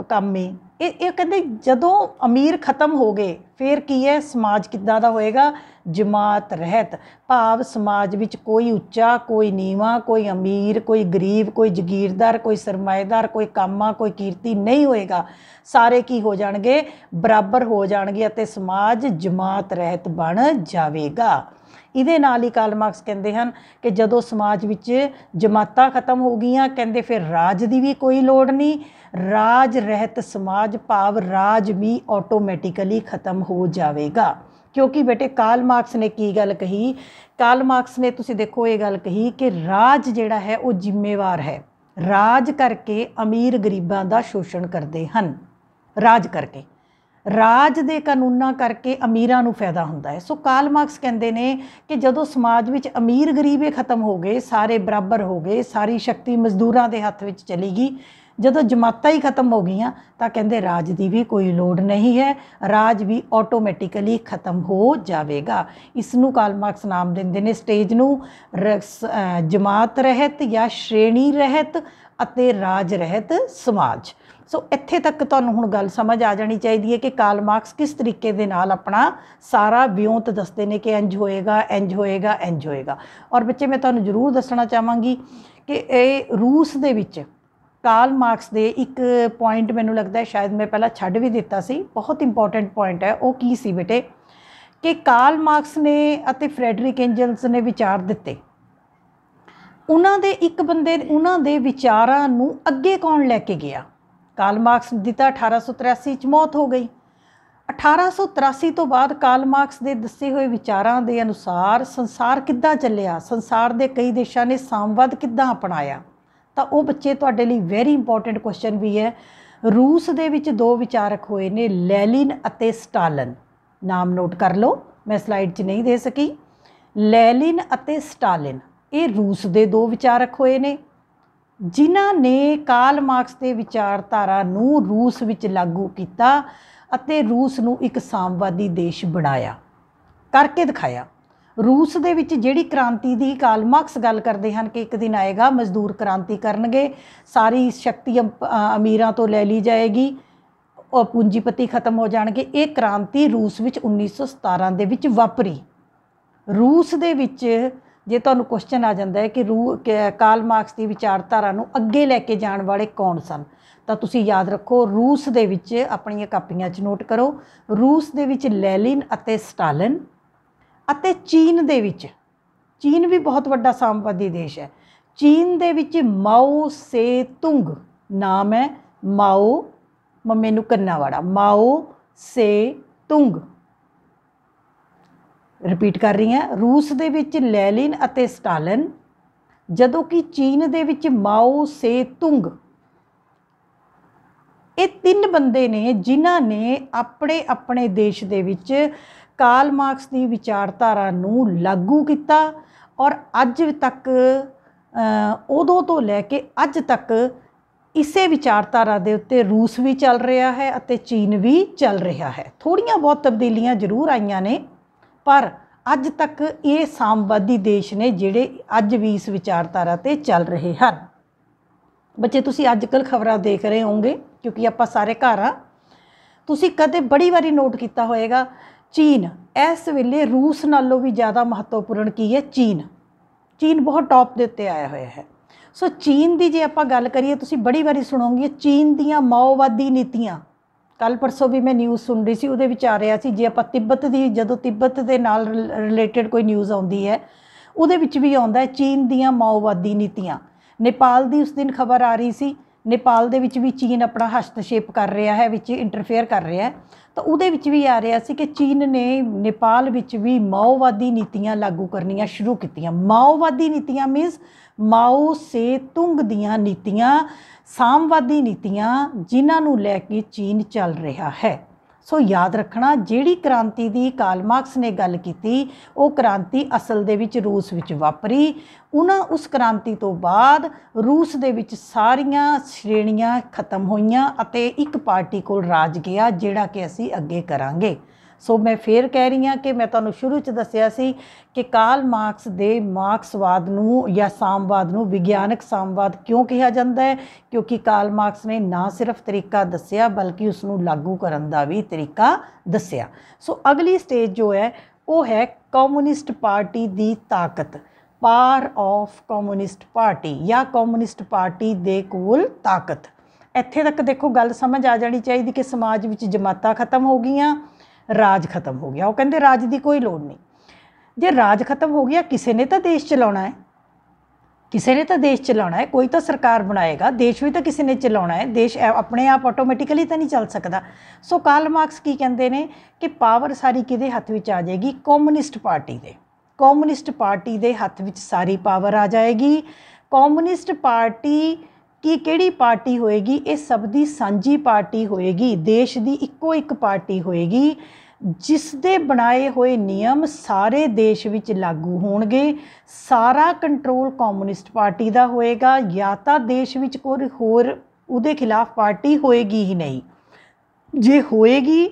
ਕਾਮੇ ਇਹ ਇਹ ਕਹਿੰਦੇ ਜਦੋਂ ਅਮੀਰ ਖਤਮ ਹੋ ਗਏ ਫਿਰ ਕੀ ਹੈ ਸਮਾਜ ਕਿੱਦਾਂ ਦਾ ਹੋਏਗਾ ਜਮਾਤ ਰਹਿਤ ਭਾਵ ਸਮਾਜ ਵਿੱਚ ਕੋਈ ਉੱਚਾ ਕੋਈ ਨੀਵਾ ਕੋਈ ਅਮੀਰ ਕੋਈ ਗਰੀਬ ਕੋਈ ਜ਼ਗੀਰਦਾਰ ਕੋਈ ਸਰਮਾਇਦਾਰ ਕੋਈ ਕਾਮਾ ਕੋਈ ਕੀਰਤੀ ਨਹੀਂ ਹੋਏਗਾ ਸਾਰੇ ਕੀ ਹੋ ਜਾਣਗੇ ਬਰਾਬਰ ਹੋ ਜਾਣਗੇ ਅਤੇ ਸਮਾਜ ਜਮਾਤ ਰਹਿਤ ਬਣ ਜਾਵੇਗਾ ਇਹਦੇ ਨਾਲ ਹੀ ਕਾਲ ਮਾਰਕਸ ਕਹਿੰਦੇ ਹਨ ਕਿ ਜਦੋਂ ਸਮਾਜ ਵਿੱਚ ਜਮਾਤਾਂ ਖਤਮ ਹੋ ਗਈਆਂ ਕਹਿੰਦੇ ਫਿਰ ਰਾਜ ਦੀ ਵੀ ਕੋਈ ਲੋੜ ਨਹੀਂ ਰਾਜ ਰਹਿਤ ਸਮਾਜ ਭਾਵ ਰਾਜ ਵੀ ਆਟੋਮੈਟਿਕਲੀ ਖਤਮ ਹੋ ਜਾਵੇਗਾ ਕਿਉਂਕਿ ਬੇਟੇ ਕਾਲ ਮਾਰਕਸ ਨੇ ਕੀ ਗੱਲ ਕਹੀ ਕਾਲ ਮਾਰਕਸ ਨੇ ਤੁਸੀਂ ਦੇਖੋ ਇਹ ਗੱਲ ਕਹੀ ਕਿ ਰਾਜ ਜਿਹੜਾ ਹੈ ਉਹ ਜ਼ਿੰਮੇਵਾਰ ਹੈ ਰਾਜ ਕਰਕੇ ਅਮੀਰ ਗਰੀਬਾਂ ਦਾ ਸ਼ੋਸ਼ਣ ਕਰਦੇ ਹਨ ਰਾਜ ਕਰਕੇ ਰਾਜ ਦੇ ਕਾਨੂੰਨਾਂ ਕਰਕੇ ਅਮੀਰਾਂ ਨੂੰ ਫਾਇਦਾ ਹੁੰਦਾ ਹੈ ਸੋ ਕਾਲ ਮਾਰਕਸ ਕਹਿੰਦੇ ਨੇ ਕਿ ਜਦੋਂ ਸਮਾਜ ਵਿੱਚ ਅਮੀਰ ਗਰੀਬੇ ਖਤਮ ਹੋ ਗਏ ਸਾਰੇ ਬਰਾਬਰ ਹੋ ਗਏ ਸਾਰੀ ਸ਼ਕਤੀ ਮਜ਼ਦੂਰਾਂ ਦੇ ਹੱਥ ਵਿੱਚ ਚਲੀ ਗਈ ਜਦੋਂ ਜਮਾਤਾਂ ਹੀ ਖਤਮ ਹੋ ਗਈਆਂ ਤਾਂ ਕਹਿੰਦੇ ਰਾਜ ਦੀ ਵੀ ਕੋਈ ਲੋੜ ਨਹੀਂ ਹੈ ਰਾਜ ਵੀ ਆਟੋਮੈਟਿਕਲੀ ਖਤਮ ਹੋ ਜਾਵੇਗਾ ਇਸ ਨੂੰ ਕਾਲ ਮਾਰਕਸ ਨਾਮ ਦਿੰਦੇ ਨੇ ਸਟੇਜ ਨੂੰ ਜਮਾਤ ਰਹਿਤ ਜਾਂ ਸ਼੍ਰੇਣੀ ਰਹਿਤ ਅਤੇ ਰਾਜ ਰਹਿਤ ਸਮਾਜ ਸੋ ਇੱਥੇ ਤੱਕ ਤੁਹਾਨੂੰ ਹੁਣ ਗੱਲ ਸਮਝ ਆ ਜਾਣੀ ਚਾਹੀਦੀ ਹੈ ਕਿ ਕਾਲ ਮਾਰਕਸ ਕਿਸ ਤਰੀਕੇ ਦੇ ਨਾਲ ਆਪਣਾ ਸਾਰਾ ਵਿਉਂਤ ਦੱਸਦੇ ਨੇ ਕਿ ਇੰਜ ਹੋਏਗਾ ਇੰਜ ਹੋਏਗਾ ਇੰਜ ਹੋਏਗਾ ਔਰ ਬੱਚੇ ਮੈਂ ਤੁਹਾਨੂੰ ਜ਼ਰੂਰ ਦੱਸਣਾ ਚਾਹਾਂਗੀ ਕਿ ਇਹ ਰੂਸ ਦੇ ਵਿੱਚ ਕਾਲ ਮਾਰਕਸ ਦੇ ਇੱਕ ਪੁਆਇੰਟ ਮੈਨੂੰ ਲੱਗਦਾ ਸ਼ਾਇਦ ਮੈਂ ਪਹਿਲਾਂ ਛੱਡ ਵੀ ਦਿੱਤਾ ਸੀ ਬਹੁਤ ਇੰਪੋਰਟੈਂਟ ਪੁਆਇੰਟ ਹੈ ਉਹ ਕੀ ਸੀ ਬੇਟੇ ਕਿ ਕਾਲ ਮਾਰਕਸ ਨੇ ਅਤੇ ਫ੍ਰੈਡਰਿਕ ਐਂਜਲਸ ਨੇ ਵਿਚਾਰ ਦਿੱਤੇ ਉਹਨਾਂ ਦੇ ਇੱਕ ਬੰਦੇ ਉਹਨਾਂ ਦੇ ਵਿਚਾਰਾਂ ਨੂੰ ਅੱਗੇ ਕੌਣ ਲੈ ਕੇ ਗਿਆ ਕਾਲ ਮਾਰਕਸ ਦਿੱਤਾ 1883 ਚ ਮੌਤ ਹੋ ਗਈ 1883 ਤੋਂ ਬਾਅਦ ਕਾਲ ਮਾਰਕਸ ਦੇ ਦੱਸੇ ਹੋਏ ਵਿਚਾਰਾਂ ਦੇ ਅਨੁਸਾਰ ਸੰਸਾਰ ਕਿੱਦਾਂ ਚੱਲਿਆ ਸੰਸਾਰ ਦੇ ਕਈ ਦੇਸ਼ਾਂ ਨੇ ਸਾਮਵਾਦ ਕਿੱਦਾਂ ਅਪਣਾਇਆ ਤਾਂ ਉਹ ਬੱਚੇ ਤੁਹਾਡੇ ਲਈ ਵੈਰੀ ਇੰਪੋਰਟੈਂਟ ਕੁਐਸਚਨ ਵੀ ਹੈ ਰੂਸ ਦੇ ਵਿੱਚ ਦੋ ਵਿਚਾਰਕ ਹੋਏ ਨੇ ਲੈਲਿਨ ਅਤੇ ਸਟਾਲਨ ਨਾਮ ਨੋਟ ਕਰ ਲਓ ਮੈਂ ਸਲਾਈਡ 'ਚ ਨਹੀਂ ਦੇ ਸਕੀ ਲੈਲਿਨ ਅਤੇ ਸਟਾਲਿਨ ਇਹ ਰੂਸ ਦੇ ਦੋ ਵਿਚਾਰਕ ਹੋਏ ਨੇ ਜਿਨ੍ਹਾਂ ਨੇ ਕਾਰਲ ਮਾਰਕਸ ਦੇ ਵਿਚਾਰਧਾਰਾ ਨੂੰ ਰੂਸ ਵਿੱਚ ਲਾਗੂ ਕੀਤਾ ਅਤੇ ਰੂਸ ਨੂੰ ਇੱਕ ਸਾਮਵਾਦੀ ਦੇਸ਼ ਬਣਾਇਆ ਕਰਕੇ ਦਿਖਾਇਆ ਰੂਸ ਦੇ ਵਿੱਚ ਜਿਹੜੀ ਕ੍ਰਾਂਤੀ ਦੀ ਕਾਲ ਮਾਰਕਸ ਗੱਲ ਕਰਦੇ ਹਨ ਕਿ ਇੱਕ ਦਿਨ ਆਏਗਾ ਮਜ਼ਦੂਰ ਕ੍ਰਾਂਤੀ ਕਰਨਗੇ ਸਾਰੀ ਸ਼ਕਤੀ ਅਮੀਰਾਂ ਤੋਂ ਲੈ ਲਈ ਜਾਏਗੀ ਉਹ ਪੂੰਜੀਪਤੀ ਖਤਮ ਹੋ ਜਾਣਗੇ ਇਹ ਕ੍ਰਾਂਤੀ ਰੂਸ ਵਿੱਚ 1917 ਦੇ ਵਿੱਚ ਵਾਪਰੀ ਰੂਸ ਦੇ ਵਿੱਚ ਜੇ ਤੁਹਾਨੂੰ ਕੁਐਸਚਨ ਆ ਜਾਂਦਾ ਹੈ ਕਿ ਰੂ ਕਾਲ ਮਾਰਕਸ ਦੀ ਵਿਚਾਰਧਾਰਾ ਨੂੰ ਅੱਗੇ ਲੈ ਕੇ ਜਾਣ ਵਾਲੇ ਕੌਣ ਸਨ ਤਾਂ ਤੁਸੀਂ ਯਾਦ ਰੱਖੋ ਰੂਸ ਦੇ ਵਿੱਚ ਆਪਣੀਆਂ ਕਾਪੀਆਂ 'ਚ ਨੋਟ ਕਰੋ ਰੂਸ ਦੇ ਵਿੱਚ ਲੈਲਿਨ ਅਤੇ ਸਟਾਲਿਨ ਅਤੇ ਚੀਨ ਦੇ ਵਿੱਚ ਚੀਨ ਵੀ ਬਹੁਤ ਵੱਡਾ ਸਾਮਵਾਦੀ ਦੇਸ਼ ਹੈ ਚੀਨ ਦੇ ਵਿੱਚ ਮਾਓ ਸੇ ਤੁੰਗ ਨਾਮ ਹੈ ਮਾਓ ਮੰਮੇ ਨੂੰ ਕੰਨਾਵਾੜਾ ਮਾਓ ਸੇ ਤੁੰਗ ਰਿਪੀਟ ਕਰ ਰਹੀ ਹਾਂ ਰੂਸ ਦੇ ਵਿੱਚ ਲੈਲਿਨ ਅਤੇ ਸਟਾਲਿਨ ਜਦੋਂ ਕਿ ਚੀਨ ਦੇ ਵਿੱਚ ਮਾਓ ਸੇ ਤੁੰਗ ਇਹ ਤਿੰਨ ਬੰਦੇ ਨੇ ਜਿਨ੍ਹਾਂ ਨੇ ਆਪਣੇ ਆਪਣੇ ਦੇਸ਼ ਦੇ ਵਿੱਚ ਕਾਲ ਮਾਰਕਸ ਦੀ ਵਿਚਾਰਧਾਰਾ ਨੂੰ ਲਾਗੂ ਕੀਤਾ ਔਰ ਅੱਜ ਤੱਕ ਉਦੋਂ ਤੋਂ ਲੈ ਕੇ ਅੱਜ ਤੱਕ ਇਸੇ ਵਿਚਾਰਧਾਰਾ ਦੇ ਉੱਤੇ ਰੂਸ ਵੀ ਚੱਲ ਰਿਹਾ ਹੈ ਅਤੇ ਚੀਨ ਵੀ ਚੱਲ ਰਿਹਾ ਹੈ ਥੋੜੀਆਂ ਬਹੁਤ ਤਬਦੀਲੀਆਂ ਜ਼ਰੂਰ ਆਈਆਂ ਨੇ ਪਰ ਅੱਜ ਤੱਕ ਇਹ ਸਾਮਵਾਦੀ ਦੇਸ਼ ਨੇ ਜਿਹੜੇ ਅੱਜ ਵੀ ਇਸ ਵਿਚਾਰਧਾਰਾ ਤੇ ਚੱਲ ਰਹੇ ਹਨ ਬੱਚੇ ਤੁਸੀਂ ਅੱਜ ਕੱਲ ਖਬਰਾਂ ਦੇਖ ਰਹੇ ਹੋਵੋਗੇ ਕਿਉਂਕਿ ਆਪਾਂ ਸਾਰੇ ਘਰ ਆ ਤੁਸੀਂ ਕਦੇ ਬੜੀ ਵਾਰੀ ਨੋਟ ਕੀਤਾ ਹੋਵੇਗਾ ਚੀਨ ਇਸ ਵੇਲੇ ਰੂਸ ਨਾਲੋਂ ਵੀ ਜ਼ਿਆਦਾ ਮਹੱਤਵਪੂਰਨ ਕੀ ਹੈ ਚੀਨ ਚੀਨ ਬਹੁਤ ਟੌਪ ਦੇ ਉੱਤੇ ਆਇਆ ਹੋਇਆ ਹੈ ਸੋ ਚੀਨ ਦੀ ਜੇ ਆਪਾਂ ਗੱਲ ਕਰੀਏ ਤੁਸੀਂ ਬੜੀ ਵਾਰੀ ਸੁਣੋਗੇ ਚੀਨ ਦੀਆਂ ਮਾਓਵਾਦੀ ਨੀਤੀਆਂ ਕੱਲ ਪਰਸੋਂ ਵੀ ਮੈਂ ਨਿਊਜ਼ ਸੁਣ ਰਹੀ ਸੀ ਉਹਦੇ ਵਿੱਚ ਆ ਰਿਹਾ ਸੀ ਜੇ ਆਪਾਂ ਤਿੱਬਤ ਦੀ ਜਦੋਂ ਤਿੱਬਤ ਦੇ ਨਾਲ ਰਿਲੇਟਡ ਕੋਈ ਨਿਊਜ਼ ਆਉਂਦੀ ਹੈ ਉਹਦੇ ਵਿੱਚ ਵੀ ਆਉਂਦਾ ਹੈ ਚੀਨ ਦੀਆਂ ਮਾਓਵਾਦੀ ਨੀਤੀਆਂ ਨੇਪਾਲ ਦੀ ਉਸ ਦਿਨ ਖਬਰ ਆ ਰਹੀ ਸੀ ਨੇਪਾਲ ਦੇ ਵਿੱਚ ਵੀ ਚੀਨ ਆਪਣਾ ਹਸਤਸ਼ੇਪ ਕਰ ਰਿਹਾ ਹੈ ਵਿੱਚ ਇੰਟਰਫੇਅਰ ਕਰ ਰਿਹਾ ਹੈ ਤਾਂ ਉਹਦੇ ਵਿੱਚ ਵੀ ਆ ਰਿਹਾ ਸੀ ਕਿ ਚੀਨ ਨੇ ਨੇਪਾਲ ਵਿੱਚ ਵੀ ਮਾਓਵਾਦੀ ਨੀਤੀਆਂ ਲਾਗੂ ਕਰਨੀਆਂ ਸ਼ੁਰੂ ਕੀਤੀਆਂ ਮਾਓਵਾਦੀ ਨੀਤੀਆਂ ਮੀਨਸ ਮਾਓ ਸੇ ਤੁੰਗ ਦੀਆਂ ਨੀਤੀਆਂ ਸਾਮਵਾਦੀ ਨੀਤੀਆਂ ਜਿਨ੍ਹਾਂ ਨੂੰ ਲੈ ਕੇ ਚੀਨ ਚੱਲ ਰਿਹਾ ਹੈ ਸੋ ਯਾਦ ਰੱਖਣਾ ਜਿਹੜੀ ਕ੍ਰਾਂਤੀ ਦੀ ਕਾਲ ਮਾਰਕਸ ਨੇ ਗੱਲ ਕੀਤੀ ਉਹ ਕ੍ਰਾਂਤੀ ਅਸਲ ਦੇ ਵਿੱਚ ਰੂਸ ਵਿੱਚ ਵਾਪਰੀ ਉਹਨਾਂ ਉਸ ਕ੍ਰਾਂਤੀ ਤੋਂ ਬਾਅਦ ਰੂਸ ਦੇ ਵਿੱਚ ਸਾਰੀਆਂ ਸ਼੍ਰੇਣੀਆਂ ਖਤਮ ਹੋਈਆਂ ਅਤੇ ਇੱਕ ਪਾਰਟੀ ਕੋਲ ਰਾਜ ਗਿਆ ਜਿਹੜਾ ਕਿ ਅਸੀਂ ਅੱਗੇ ਕਰਾਂਗੇ ਸੋ ਮੈਂ ਫੇਰ ਕਹਿ ਰਹੀ ਹਾਂ ਕਿ ਮੈਂ ਤੁਹਾਨੂੰ ਸ਼ੁਰੂ 'ਚ ਦੱਸਿਆ ਸੀ ਕਿ ਕਾਲ ਮਾਰਕਸ ਦੇ ਮਾਰਕਸਵਾਦ ਨੂੰ ਜਾਂ ਸਾਮਵਾਦ ਨੂੰ ਵਿਗਿਆਨਕ ਸਾਮਵਾਦ ਕਿਉਂ ਕਿਹਾ ਜਾਂਦਾ ਹੈ ਕਿਉਂਕਿ ਕਾਲ ਮਾਰਕਸ ਨੇ ਨਾ ਸਿਰਫ ਤਰੀਕਾ ਦੱਸਿਆ ਬਲਕਿ ਉਸ ਨੂੰ ਲਾਗੂ ਕਰਨ ਦਾ ਵੀ ਤਰੀਕਾ ਦੱਸਿਆ ਸੋ ਅਗਲੀ ਸਟੇਜ ਜੋ ਹੈ ਉਹ ਹੈ ਕਮਿਊਨਿਸਟ ਪਾਰਟੀ ਦੀ ਤਾਕਤ ਪਾਰ ਆਫ ਕਮਿਊਨਿਸਟ ਪਾਰਟੀ ਜਾਂ ਕਮਿਊਨਿਸਟ ਪਾਰਟੀ ਦੇ ਕੋਲ ਤਾਕਤ ਇੱਥੇ ਤੱਕ ਦੇਖੋ ਗੱਲ ਸਮਝ ਆ ਜਾਣੀ ਚਾਹੀਦੀ ਕਿ ਸਮਾਜ ਵਿੱਚ ਜਮਾਤਾਂ ਖਤਮ ਹੋ ਗਈਆਂ ਰਾਜ ਖਤਮ ਹੋ ਗਿਆ ਉਹ ਕਹਿੰਦੇ ਰਾਜ ਦੀ ਕੋਈ ਲੋੜ ਨਹੀਂ ਜੇ ਰਾਜ ਖਤਮ ਹੋ ਗਿਆ ਕਿਸੇ ਨੇ ਤਾਂ ਦੇਸ਼ ਚਲਾਉਣਾ ਹੈ ਕਿਸੇ ਨੇ ਤਾਂ ਦੇਸ਼ ਚਲਾਉਣਾ ਹੈ ਕੋਈ ਤਾਂ ਸਰਕਾਰ ਬਣਾਏਗਾ ਦੇਸ਼ ਵੀ ਤਾਂ ਕਿਸੇ ਨੇ ਚਲਾਉਣਾ ਹੈ ਦੇਸ਼ ਆਪਣੇ ਆਪ ਆਟੋਮੈਟਿਕਲੀ ਤਾਂ ਨਹੀਂ ਚੱਲ ਸਕਦਾ ਸੋ ਕਾਰਲ ਮਾਰਕਸ ਕੀ ਕਹਿੰਦੇ ਨੇ ਕਿ ਪਾਵਰ ਸਾਰੀ ਕਿਹਦੇ ਹੱਥ ਵਿੱਚ ਆ ਜਾਏਗੀ ਕਮਿਊਨਿਸਟ ਪਾਰਟੀ ਦੇ ਕਮਿਊਨਿਸਟ ਪਾਰਟੀ ਦੇ ਹੱਥ ਵਿੱਚ ਸਾਰੀ ਪਾਵਰ ਆ ਜਾਏਗੀ ਕਮਿਊਨਿਸਟ ਪਾਰਟੀ ਕੀ ਕਿਹੜੀ ਪਾਰਟੀ ਹੋਏਗੀ ਇਹ ਸਭ ਦੀ ਸਾਂਝੀ ਪਾਰਟੀ ਹੋਏਗੀ ਦੇਸ਼ ਦੀ ਇੱਕੋ ਇੱਕ ਪਾਰਟੀ ਹੋਏਗੀ ਜਿਸ ਦੇ ਬਣਾਏ ਹੋਏ ਨਿਯਮ ਸਾਰੇ ਦੇਸ਼ ਵਿੱਚ ਲਾਗੂ ਹੋਣਗੇ ਸਾਰਾ ਕੰਟਰੋਲ ਕਮਿਊਨਿਸਟ ਪਾਰਟੀ ਦਾ ਹੋਏਗਾ ਜਾਂ ਤਾਂ ਦੇਸ਼ ਵਿੱਚ ਕੋਈ ਹੋਰ ਉਹਦੇ ਖਿਲਾਫ ਪਾਰਟੀ ਹੋਏਗੀ ਹੀ ਨਹੀਂ ਜੇ ਹੋਏਗੀ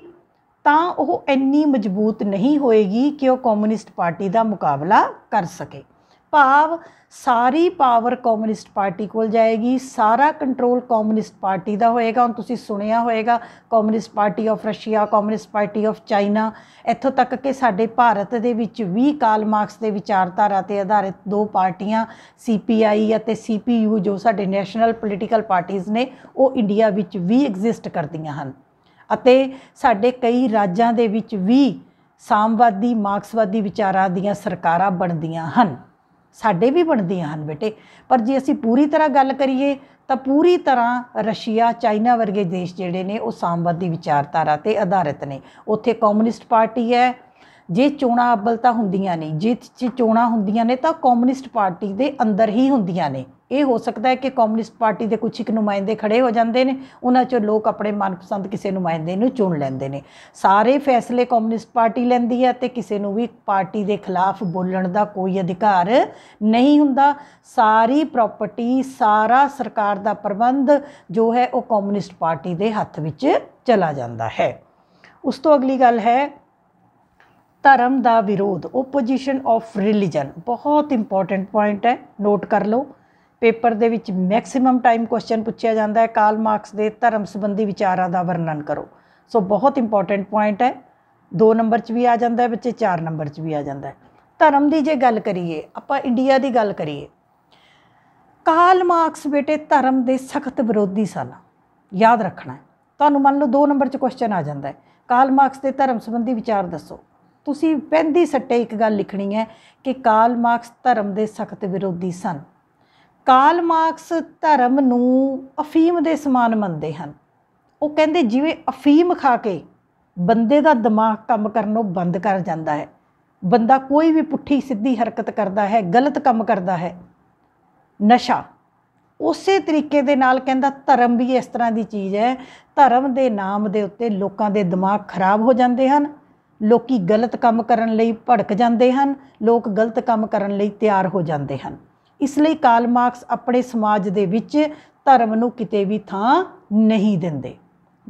ਤਾਂ ਉਹ ਇੰਨੀ ਮਜ਼ਬੂਤ ਨਹੀਂ ਹੋਏਗੀ ਕਿ ਉਹ ਕਮਿਊਨਿਸਟ ਪਾਰਟੀ ਦਾ ਮੁਕਾਬਲਾ ਕਰ ਸਕੇ ਭਾਵ ਸਾਰੀ ਪਾਵਰ ਕਮਿਊਨਿਸਟ ਪਾਰਟੀ ਕੋਲ ਜਾਏਗੀ ਸਾਰਾ ਕੰਟਰੋਲ ਕਮਿਊਨਿਸਟ ਪਾਰਟੀ ਦਾ ਹੋਏਗਾ ਹੁਣ ਤੁਸੀਂ ਸੁਣਿਆ ਹੋਏਗਾ Communist Party of Russia Communist Party of China ਇੱਥੋਂ ਤੱਕ ਕਿ ਸਾਡੇ ਭਾਰਤ ਦੇ ਵਿੱਚ ਵੀ ਕਾਲ ਮਾਰਕਸ ਦੇ ਵਿਚਾਰਧਾਰਾ ਤੇ ਆਧਾਰਿਤ ਦੋ ਪਾਰਟੀਆਂ ਸੀਪੀਆਈ ਅਤੇ ਸੀਪੀਯੂ ਜੋ ਸਾਡੇ ਨੈਸ਼ਨਲ ਪੋਲੀਟੀਕਲ ਪਾਰਟੀਆਂ ਨੇ ਉਹ ਇੰਡੀਆ ਵਿੱਚ ਵੀ ਐਗਜ਼ਿਸਟ ਕਰਦੀਆਂ ਹਨ ਅਤੇ ਸਾਡੇ ਕਈ ਰਾਜਾਂ ਦੇ ਵਿੱਚ ਵੀ ਸਾਮਵਾਦੀ ਮਾਰਕਸਵਾਦੀ ਵਿਚਾਰਾਂ ਦੀਆਂ ਸਰਕਾਰਾਂ ਬਣਦੀਆਂ ਹਨ ਸਾਡੇ ਵੀ ਬਣਦੀਆਂ ਹਨ ਬੇਟੇ ਪਰ ਜੇ ਅਸੀਂ ਪੂਰੀ ਤਰ੍ਹਾਂ ਗੱਲ ਕਰੀਏ ਤਾਂ ਪੂਰੀ ਤਰ੍ਹਾਂ ਰਸ਼ੀਆ ਚਾਈਨਾ ਵਰਗੇ ਦੇਸ਼ ਜਿਹੜੇ ਨੇ ਉਹ ਸਾਮਵਾਦੀ ਵਿਚਾਰਧਾਰਾ ਤੇ ਆਧਾਰਿਤ ਨੇ ਉੱਥੇ ਕਮਿਊਨਿਸਟ ਪਾਰਟੀ ਹੈ ਜੇ ਚੋਣਾ ਅਬਲ ਤਾਂ ਹੁੰਦੀਆਂ ਨਹੀਂ ਜੇ ਚੋਣਾ ਹੁੰਦੀਆਂ ਨੇ ਤਾਂ ਕਮਿਊਨਿਸਟ ਪਾਰਟੀ ਦੇ ਅੰਦਰ ਹੀ ਹੁੰਦੀਆਂ ਨੇ ਇਹ ਹੋ ਸਕਦਾ ਹੈ ਕਿ ਕਮਿਊਨਿਸਟ ਪਾਰਟੀ ਦੇ ਕੁਝ ਇੱਕ ਨੁਮਾਇੰਦੇ ਖੜੇ ਹੋ ਜਾਂਦੇ ਨੇ ਉਹਨਾਂ ਚੋਂ ਲੋਕ ਆਪਣੇ ਮਨਪਸੰਦ ਕਿਸੇ ਨੁਮਾਇੰਦੇ ਨੂੰ ਚੁਣ ਲੈਂਦੇ ਨੇ ਸਾਰੇ ਫੈਸਲੇ ਕਮਿਊਨਿਸਟ ਪਾਰਟੀ ਲੈਂਦੀ ਹੈ ਤੇ ਕਿਸੇ ਨੂੰ ਵੀ ਪਾਰਟੀ ਦੇ ਖਿਲਾਫ ਬੋਲਣ ਦਾ ਕੋਈ ਅਧਿਕਾਰ ਨਹੀਂ ਹੁੰਦਾ ਸਾਰੀ ਪ੍ਰਾਪਰਟੀ ਸਾਰਾ ਸਰਕਾਰ ਦਾ ਪ੍ਰਬੰਧ ਜੋ ਹੈ ਉਹ ਕਮਿਊਨਿਸਟ ਪਾਰਟੀ ਦੇ ਹੱਥ ਵਿੱਚ ਚਲਾ ਜਾਂਦਾ ਹੈ ਉਸ ਤੋਂ ਅਗਲੀ ਗੱਲ ਹੈ ਧਰਮ ਦਾ ਵਿਰੋਧ ਓਪੋਜੀਸ਼ਨ ਆਫ ਰਿਲੀਜੀਅਨ ਬਹੁਤ ਇੰਪੋਰਟੈਂਟ ਪੁਆਇੰਟ ਹੈ ਨੋਟ ਕਰ ਲਓ ਪੇਪਰ ਦੇ ਵਿੱਚ ਮੈਕਸਿਮਮ ਟਾਈਮ ਕੁਐਸਚਨ ਪੁੱਛਿਆ ਜਾਂਦਾ ਹੈ ਕਾਲ ਮਾਰਕਸ ਦੇ ਧਰਮ ਸੰਬੰਧੀ ਵਿਚਾਰਾਂ ਦਾ ਵਰਣਨ ਕਰੋ ਸੋ ਬਹੁਤ ਇੰਪੋਰਟੈਂਟ ਪੁਆਇੰਟ ਹੈ 2 ਨੰਬਰ 'ਚ ਵੀ ਆ ਜਾਂਦਾ ਹੈ ਬੱਚੇ 4 ਨੰਬਰ 'ਚ ਵੀ ਆ ਜਾਂਦਾ ਹੈ ਧਰਮ ਦੀ ਜੇ ਗੱਲ ਕਰੀਏ ਆਪਾਂ ਇੰਡੀਆ ਦੀ ਗੱਲ ਕਰੀਏ ਕਾਲ ਮਾਰਕਸ ਬੇਟੇ ਧਰਮ ਦੇ ਸਖਤ ਵਿਰੋਧੀ ਸਨ ਯਾਦ ਰੱਖਣਾ ਤੁਹਾਨੂੰ ਮੰਨ ਲਓ 2 ਨੰਬਰ 'ਚ ਕੁਐਸਚਨ ਆ ਜਾਂਦਾ ਹੈ ਕਾਲ ਮਾਰਕਸ ਦੇ ਧਰਮ ਸੰਬੰਧੀ ਵਿਚਾਰ ਦੱਸੋ ਤੁਸੀਂ ਪੈਂਦੀ ਸੱਟੇ ਇੱਕ ਗੱਲ ਲਿਖਣੀ ਹੈ ਕਿ ਕਾਲ ਮਾਰਕਸ ਧਰਮ ਦੇ ਸਖਤ ਵਿਰੋਧੀ ਸਨ ਕਾਲ ਮਾਰਕਸ ਧਰਮ ਨੂੰ ਅਫੀਮ ਦੇ ਸਮਾਨ ਮੰਨਦੇ ਹਨ ਉਹ ਕਹਿੰਦੇ ਜਿਵੇਂ ਅਫੀਮ ਖਾ ਕੇ ਬੰਦੇ ਦਾ ਦਿਮਾਗ ਕੰਮ ਕਰਨੋਂ ਬੰਦ ਕਰ ਜਾਂਦਾ ਹੈ ਬੰਦਾ ਕੋਈ ਵੀ ਪੁੱਠੀ ਸਿੱਧੀ ਹਰਕਤ ਕਰਦਾ ਹੈ ਗਲਤ ਕੰਮ ਕਰਦਾ ਹੈ ਨਸ਼ਾ ਉਸੇ ਤਰੀਕੇ ਦੇ ਨਾਲ ਕਹਿੰਦਾ ਧਰਮ ਵੀ ਇਸ ਤਰ੍ਹਾਂ ਦੀ ਚੀਜ਼ ਹੈ ਧਰਮ ਦੇ ਨਾਮ ਦੇ ਉੱਤੇ ਲੋਕਾਂ ਦੇ ਦਿਮਾਗ ਖਰਾਬ ਹੋ ਜਾਂਦੇ ਹਨ ਲੋਕੀ ਗਲਤ ਕੰਮ ਕਰਨ ਲਈ ਭੜਕ ਜਾਂਦੇ ਹਨ ਲੋਕ ਗਲਤ ਕੰਮ ਕਰਨ ਲਈ ਤਿਆਰ ਹੋ ਜਾਂਦੇ ਹਨ ਇਸ ਲਈ ਕਾਲ ਮਾਰਕਸ ਆਪਣੇ ਸਮਾਜ ਦੇ ਵਿੱਚ ਧਰਮ ਨੂੰ ਕਿਤੇ ਵੀ ਥਾਂ ਨਹੀਂ ਦਿੰਦੇ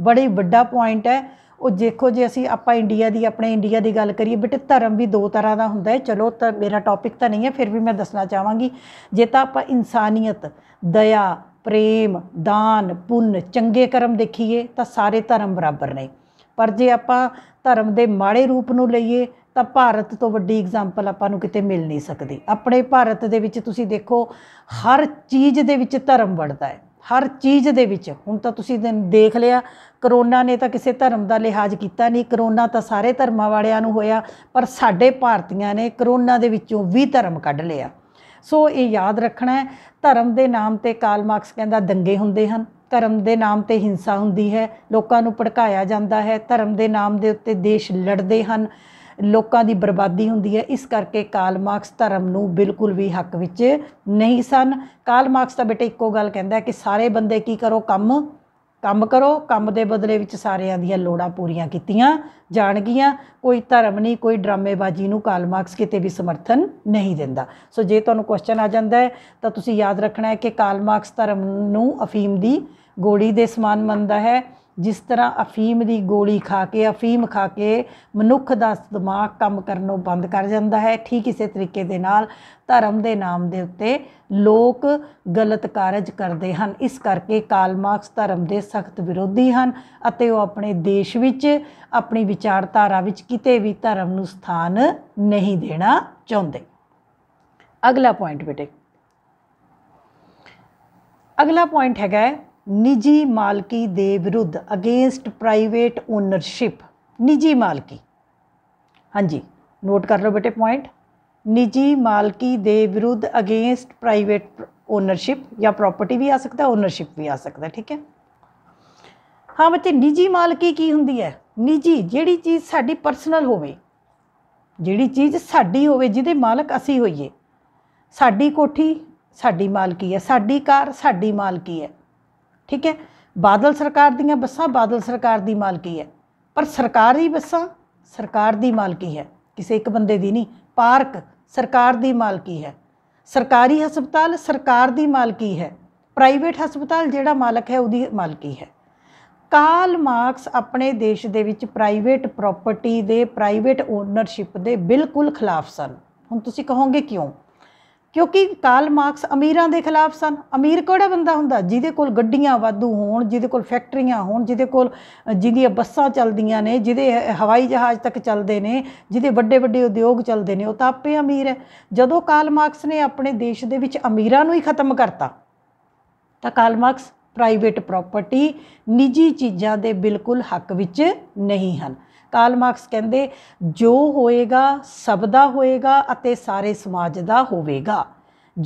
ਬੜੇ ਵੱਡਾ ਪੁਆਇੰਟ ਹੈ ਉਹ ਦੇਖੋ ਜੇ ਅਸੀਂ ਆਪਾਂ ਇੰਡੀਆ ਦੀ ਆਪਣੇ ਇੰਡੀਆ ਦੀ ਗੱਲ ਕਰੀਏ ਬਟ ਧਰਮ ਵੀ ਦੋ ਤਰ੍ਹਾਂ ਦਾ ਹੁੰਦਾ ਹੈ ਚਲੋ ਤਾਂ ਮੇਰਾ ਟੌਪਿਕ ਤਾਂ ਨਹੀਂ ਹੈ ਫਿਰ ਵੀ ਮੈਂ ਦੱਸਣਾ ਚਾਹਾਂਗੀ ਜੇ ਤਾਂ ਆਪਾਂ ਇਨਸਾਨੀਅਤ ਦਇਆ ਪ੍ਰੇਮ ਦਾਨ ਪੁੰਨ ਚੰਗੇ ਕਰਮ ਦੇਖੀਏ ਤਾਂ ਸਾਰੇ ਧਰਮ ਬਰਾਬਰ ਨੇ ਪਰ ਜੇ ਆਪਾਂ ਧਰਮ ਦੇ ਮਾੜੇ ਰੂਪ ਨੂੰ ਲਈਏ ਤਾਂ ਭਾਰਤ ਤੋਂ ਵੱਡੀ ਐਗਜ਼ਾਮਪਲ ਆਪਾਂ ਨੂੰ ਕਿਤੇ ਮਿਲ ਨਹੀਂ ਸਕਦੀ ਆਪਣੇ ਭਾਰਤ ਦੇ ਵਿੱਚ ਤੁਸੀਂ ਦੇਖੋ ਹਰ ਚੀਜ਼ ਦੇ ਵਿੱਚ ਧਰਮ ਵੜਦਾ ਹੈ ਹਰ ਚੀਜ਼ ਦੇ ਵਿੱਚ ਹੁਣ ਤਾਂ ਤੁਸੀਂ ਦੇਖ ਲਿਆ ਕਰੋਨਾ ਨੇ ਤਾਂ ਕਿਸੇ ਧਰਮ ਦਾ ਲਿਹਾਜ਼ ਕੀਤਾ ਨਹੀਂ ਕਰੋਨਾ ਤਾਂ ਸਾਰੇ ਧਰਮਾਂ ਵਾਲਿਆਂ ਨੂੰ ਹੋਇਆ ਪਰ ਸਾਡੇ ਭਾਰਤੀਆਂ ਨੇ ਕਰੋਨਾ ਦੇ ਵਿੱਚੋਂ ਵੀ ਧਰਮ ਕੱਢ ਲਿਆ ਸੋ ਇਹ ਯਾਦ ਰੱਖਣਾ ਹੈ ਧਰਮ ਦੇ ਨਾਮ ਤੇ ਕਾਲ ਮਾਰਕਸ ਕਹਿੰਦਾ ਦੰਗੇ ਹੁੰਦੇ ਹਨ ਧਰਮ ਦੇ ਨਾਮ ਤੇ ਹਿੰਸਾ ਹੁੰਦੀ ਹੈ ਲੋਕਾਂ ਨੂੰ ਭੜਕਾਇਆ ਜਾਂਦਾ ਹੈ ਧਰਮ ਦੇ ਨਾਮ ਦੇ ਉੱਤੇ ਦੇਸ਼ ਲੜਦੇ ਹਨ ਲੋਕਾਂ ਦੀ ਬਰਬਾਦੀ ਹੁੰਦੀ ਹੈ ਇਸ ਕਰਕੇ ਕਾਲ ਮਾਰਕਸ ਧਰਮ ਨੂੰ ਬਿਲਕੁਲ ਵੀ ਹੱਕ ਵਿੱਚ ਨਹੀਂ ਸਨ ਕਾਲ ਮਾਰਕਸ ਦਾ ਬੇਟਾ ਇੱਕੋ ਗੱਲ ਕਹਿੰਦਾ ਕਿ ਸਾਰੇ ਬੰਦੇ ਕੀ ਕਰੋ ਕੰਮ ਕੰਮ ਕਰੋ ਕੰਮ ਦੇ ਬਦਲੇ ਵਿੱਚ ਸਾਰਿਆਂ ਦੀਆਂ ਲੋੜਾਂ ਪੂਰੀਆਂ ਕੀਤੀਆਂ ਜਾਣਗੀਆਂ ਕੋਈ ਧਰਮ ਨਹੀਂ ਕੋਈ ਡਰਾਮੇਬਾਜ਼ੀ ਨੂੰ ਕਾਲ ਮਾਰਕਸ ਕਿਤੇ ਵੀ ਸਮਰਥਨ ਨਹੀਂ ਦਿੰਦਾ ਸੋ ਜੇ ਤੁਹਾਨੂੰ ਕੁਐਸਚਨ ਆ ਜਾਂਦਾ ਹੈ ਤਾਂ ਤੁਸੀਂ ਯਾਦ ਰੱਖਣਾ ਹੈ ਕਿ ਕਾਲ ਮਾਰਕਸ ਧਰਮ ਨੂੰ ਅਫੀਮ ਦੀ ਗੋਲੀ ਦੇ ਸਮਾਨ ਮੰਨਦਾ ਹੈ ਜਿਸ ਤਰ੍ਹਾਂ ਅਫੀਮ ਦੀ ਗੋਲੀ ਖਾ ਕੇ ਅਫੀਮ ਖਾ ਕੇ ਮਨੁੱਖ ਦਾ ਦਿਮਾਗ ਕੰਮ ਕਰਨੋਂ ਬੰਦ ਕਰ ਜਾਂਦਾ ਹੈ ਠੀਕ ਇਸੇ ਤਰੀਕੇ ਦੇ ਨਾਲ ਧਰਮ ਦੇ ਨਾਮ ਦੇ ਉੱਤੇ ਲੋਕ ਗਲਤ ਕਾਰਜ ਕਰਦੇ ਹਨ ਇਸ ਕਰਕੇ ਕਾਲ ਮਾਰਕਸ ਧਰਮ ਦੇ ਸਖਤ ਵਿਰੋਧੀ ਹਨ ਅਤੇ ਉਹ ਆਪਣੇ ਦੇਸ਼ ਵਿੱਚ ਆਪਣੀ ਵਿਚਾਰਧਾਰਾ ਵਿੱਚ ਕਿਤੇ ਵੀ ਧਰਮ ਨੂੰ ਸਥਾਨ ਨਹੀਂ ਦੇਣਾ ਚਾਹੁੰਦੇ ਅਗਲਾ ਪੁਆਇੰਟ ਬੇਟੇ ਅਗਲਾ ਪੁਆਇੰਟ ਹੈਗਾ ਨਿੱਜੀ ਮਾਲਕੀ ਦੇ ਵਿਰੁੱਧ ਅਗੇਂਸਟ ਪ੍ਰਾਈਵੇਟ ਓਨਰਸ਼ਿਪ ਨਿੱਜੀ ਮਾਲਕੀ ਹਾਂਜੀ ਨੋਟ ਕਰ ਲਓ ਬੇਟੇ ਪੁਆਇੰਟ ਨਿੱਜੀ ਮਾਲਕੀ ਦੇ ਵਿਰੁੱਧ ਅਗੇਂਸਟ ਪ੍ਰਾਈਵੇਟ ਓਨਰਸ਼ਿਪ ਜਾਂ ਪ੍ਰਾਪਰਟੀ ਵੀ ਆ ਸਕਦਾ ਓਨਰਸ਼ਿਪ ਵੀ ਆ ਸਕਦਾ ਠੀਕ ਹੈ ਹਾਂ ਬੱਚੇ ਨਿੱਜੀ ਮਾਲਕੀ ਕੀ ਹੁੰਦੀ ਹੈ ਨਿੱਜੀ ਜਿਹੜੀ ਚੀਜ਼ ਸਾਡੀ ਪਰਸਨਲ ਹੋਵੇ ਜਿਹੜੀ ਚੀਜ਼ ਸਾਡੀ ਹੋਵੇ ਜਿਹਦੇ ਮਾਲਕ ਅਸੀਂ ਹੋਈਏ ਸਾਡੀ ਕੋਠੀ ਸਾਡੀ ਮਾਲਕੀ ਹੈ ਸਾਡੀ ਕਾਰ ਸਾਡੀ ਮਾਲਕੀ ਹੈ ਠੀਕ ਹੈ ਬਾਦਲ ਸਰਕਾਰ ਦੀਆਂ ਬੱਸਾਂ ਬਾਦਲ ਸਰਕਾਰ ਦੀ ਮਾਲਕੀ ਹੈ ਪਰ ਸਰਕਾਰੀ ਬੱਸਾਂ ਸਰਕਾਰ ਦੀ ਮਾਲਕੀ ਹੈ ਕਿਸੇ ਇੱਕ ਬੰਦੇ ਦੀ ਨਹੀਂ ਪਾਰਕ ਸਰਕਾਰ ਦੀ ਮਾਲਕੀ ਹੈ ਸਰਕਾਰੀ ਹਸਪਤਾਲ ਸਰਕਾਰ ਦੀ ਮਾਲਕੀ ਹੈ ਪ੍ਰਾਈਵੇਟ ਹਸਪਤਾਲ ਜਿਹੜਾ ਮਾਲਕ ਹੈ ਉਹਦੀ ਮਾਲਕੀ ਹੈ ਕਾਲ ਮਾਰਕਸ ਆਪਣੇ ਦੇਸ਼ ਦੇ ਵਿੱਚ ਪ੍ਰਾਈਵੇਟ ਪ੍ਰਾਪਰਟੀ ਦੇ ਪ੍ਰਾਈਵੇਟ ਓਨਰਸ਼ਿਪ ਦੇ ਬਿਲਕੁਲ ਖਿਲਾਫ ਸਨ ਹੁਣ ਤੁਸੀਂ ਕਹੋਗੇ ਕਿਉਂ ਕਿਉਂਕਿ ਕਾਲ ਮਾਰਕਸ ਅਮੀਰਾਂ ਦੇ ਖਿਲਾਫ ਸਨ ਅਮੀਰ ਕਿਹੜਾ ਬੰਦਾ ਹੁੰਦਾ ਜਿਹਦੇ ਕੋਲ ਗੱਡੀਆਂ ਵਾਧੂ ਹੋਣ ਜਿਹਦੇ ਕੋਲ ਫੈਕਟਰੀਆਂ ਹੋਣ ਜਿਹਦੇ ਕੋਲ ਜਿਹਦੀਆਂ ਬੱਸਾਂ ਚੱਲਦੀਆਂ ਨੇ ਜਿਹਦੇ ਹਵਾਈ ਜਹਾਜ਼ ਤੱਕ ਚੱਲਦੇ ਨੇ ਜਿਹਦੇ ਵੱਡੇ ਵੱਡੇ ਉਦਯੋਗ ਚੱਲਦੇ ਨੇ ਉਹ ਤਾਂ ਆਪੇ ਅਮੀਰ ਹੈ ਜਦੋਂ ਕਾਲ ਮਾਰਕਸ ਨੇ ਆਪਣੇ ਦੇਸ਼ ਦੇ ਵਿੱਚ ਅਮੀਰਾਂ ਨੂੰ ਹੀ ਖਤਮ ਕਰਤਾ ਤਾਂ ਕਾਲ ਮਾਰਕਸ ਪ੍ਰਾਈਵੇਟ ਪ੍ਰਾਪਰਟੀ ਨਿੱਜੀ ਚੀਜ਼ਾਂ ਦੇ ਬਿਲਕੁਲ ਹੱਕ ਵਿੱਚ ਨਹੀਂ ਹਨ ਕਾਲ ਮਾਰਕਸ ਕਹਿੰਦੇ ਜੋ ਹੋਏਗਾ ਸਭ ਦਾ ਹੋਏਗਾ ਅਤੇ ਸਾਰੇ ਸਮਾਜ ਦਾ ਹੋਵੇਗਾ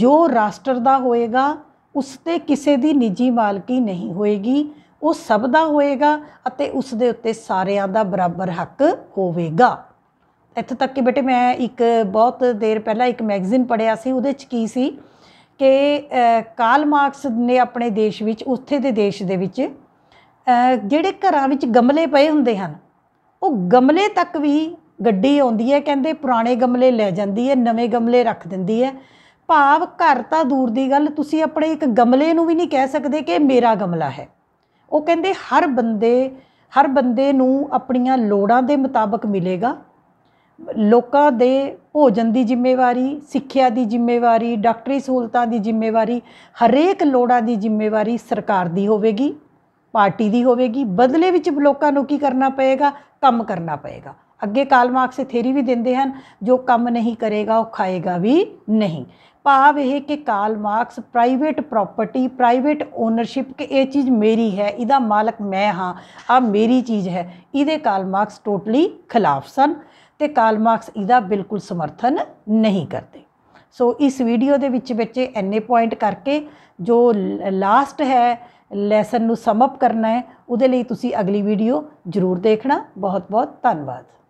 ਜੋ ਰਾਸ਼ਟਰ ਦਾ ਹੋਏਗਾ ਉਸ ਤੇ ਕਿਸੇ ਦੀ ਨਿੱਜੀ ਮਾਲਕੀ ਨਹੀਂ ਹੋਏਗੀ ਉਹ ਸਭ ਦਾ ਹੋਏਗਾ ਅਤੇ ਉਸ ਦੇ ਉੱਤੇ ਸਾਰਿਆਂ ਦਾ ਬਰਾਬਰ ਹੱਕ ਹੋਵੇਗਾ ਇੱਥੇ ਤੱਕ ਕਿ ਬੇਟੇ ਮੈਂ ਇੱਕ ਬਹੁਤ ਦੇਰ ਪਹਿਲਾਂ ਇੱਕ ਮੈਗਜ਼ੀਨ ਪੜਿਆ ਸੀ ਉਹਦੇ 'ਚ ਕੀ ਸੀ ਕਿ ਕਾਲ ਮਾਰਕਸ ਨੇ ਆਪਣੇ ਦੇਸ਼ ਵਿੱਚ ਉੱਥੇ ਦੇ ਦੇਸ਼ ਦੇ ਵਿੱਚ ਜਿਹੜੇ ਘਰਾਂ ਵਿੱਚ ਗਮਲੇ ਪਏ ਹੁੰਦੇ ਹਨ ਉਹ ਗਮਲੇ ਤੱਕ ਵੀ ਗੱਡੀ ਆਉਂਦੀ ਹੈ ਕਹਿੰਦੇ ਪੁਰਾਣੇ ਗਮਲੇ ਲੈ ਜਾਂਦੀ ਹੈ ਨਵੇਂ ਗਮਲੇ ਰੱਖ ਦਿੰਦੀ ਹੈ ਭਾਵ ਘਰ ਤਾਂ ਦੂਰ ਦੀ ਗੱਲ ਤੁਸੀਂ ਆਪਣੇ ਇੱਕ ਗਮਲੇ ਨੂੰ ਵੀ ਨਹੀਂ ਕਹਿ ਸਕਦੇ ਕਿ ਮੇਰਾ ਗਮਲਾ ਹੈ ਉਹ ਕਹਿੰਦੇ ਹਰ ਬੰਦੇ ਹਰ ਬੰਦੇ ਨੂੰ ਆਪਣੀਆਂ ਲੋੜਾਂ ਦੇ ਮੁਤਾਬਕ ਮਿਲੇਗਾ ਲੋਕਾਂ ਦੇ ਭੋਜਨ ਦੀ ਜ਼ਿੰਮੇਵਾਰੀ ਸਿੱਖਿਆ ਦੀ ਜ਼ਿੰਮੇਵਾਰੀ ਡਾਕਟਰੀ ਸਹੂਲਤਾਂ ਦੀ ਜ਼ਿੰਮੇਵਾਰੀ ਹਰੇਕ ਲੋੜਾਂ ਦੀ ਜ਼ਿੰਮੇਵਾਰੀ ਸਰਕਾਰ ਦੀ ਹੋਵੇਗੀ ਪਾਰਟੀ ਦੀ ਹੋਵੇਗੀ ਬਦਲੇ ਵਿੱਚ ਲੋਕਾਂ ਨੂੰ ਕੀ ਕਰਨਾ ਪਏਗਾ ਕੰਮ ਕਰਨਾ ਪਏਗਾ ਅੱਗੇ ਕਾਲ ਮਾਰਕਸ ਥਿਊਰੀ ਵੀ ਦਿੰਦੇ ਹਨ ਜੋ ਕੰਮ ਨਹੀਂ ਕਰੇਗਾ ਉਹ ਖਾਏਗਾ ਵੀ ਨਹੀਂ ਭਾਵ ਇਹ ਕਿ Karl Marx private property private ownership ਕਿ ਇਹ ਚੀਜ਼ ਮੇਰੀ ਹੈ ਇਹਦਾ ਮਾਲਕ ਮੈਂ ਹਾਂ ਆ ਮੇਰੀ ਚੀਜ਼ ਹੈ ਇਹਦੇ ਕਾਲ ਮਾਰਕਸ ਟੋਟਲੀ ਖਿਲਾਫ ਸਨ ਤੇ ਕਾਲ ਮਾਰਕਸ ਇਹਦਾ ਬਿਲਕੁਲ ਸਮਰਥਨ ਨਹੀਂ ਕਰਦੇ ਸੋ ਇਸ ਵੀਡੀਓ ਦੇ ਵਿੱਚ ਵਿੱਚ ਐਨੇ ਪੁਆਇੰਟ ਕਰਕੇ ਜੋ ਲਾਸਟ ਹੈ ਲੈਸਨ ਨੂੰ ਸਮ ਅਪ ਕਰਨਾ ਹੈ ਉਹਦੇ ਲਈ ਤੁਸੀਂ ਅਗਲੀ ਵੀਡੀਓ ਜ਼ਰੂਰ ਦੇਖਣਾ ਬਹੁਤ ਬਹੁਤ ਧੰਨਵਾਦ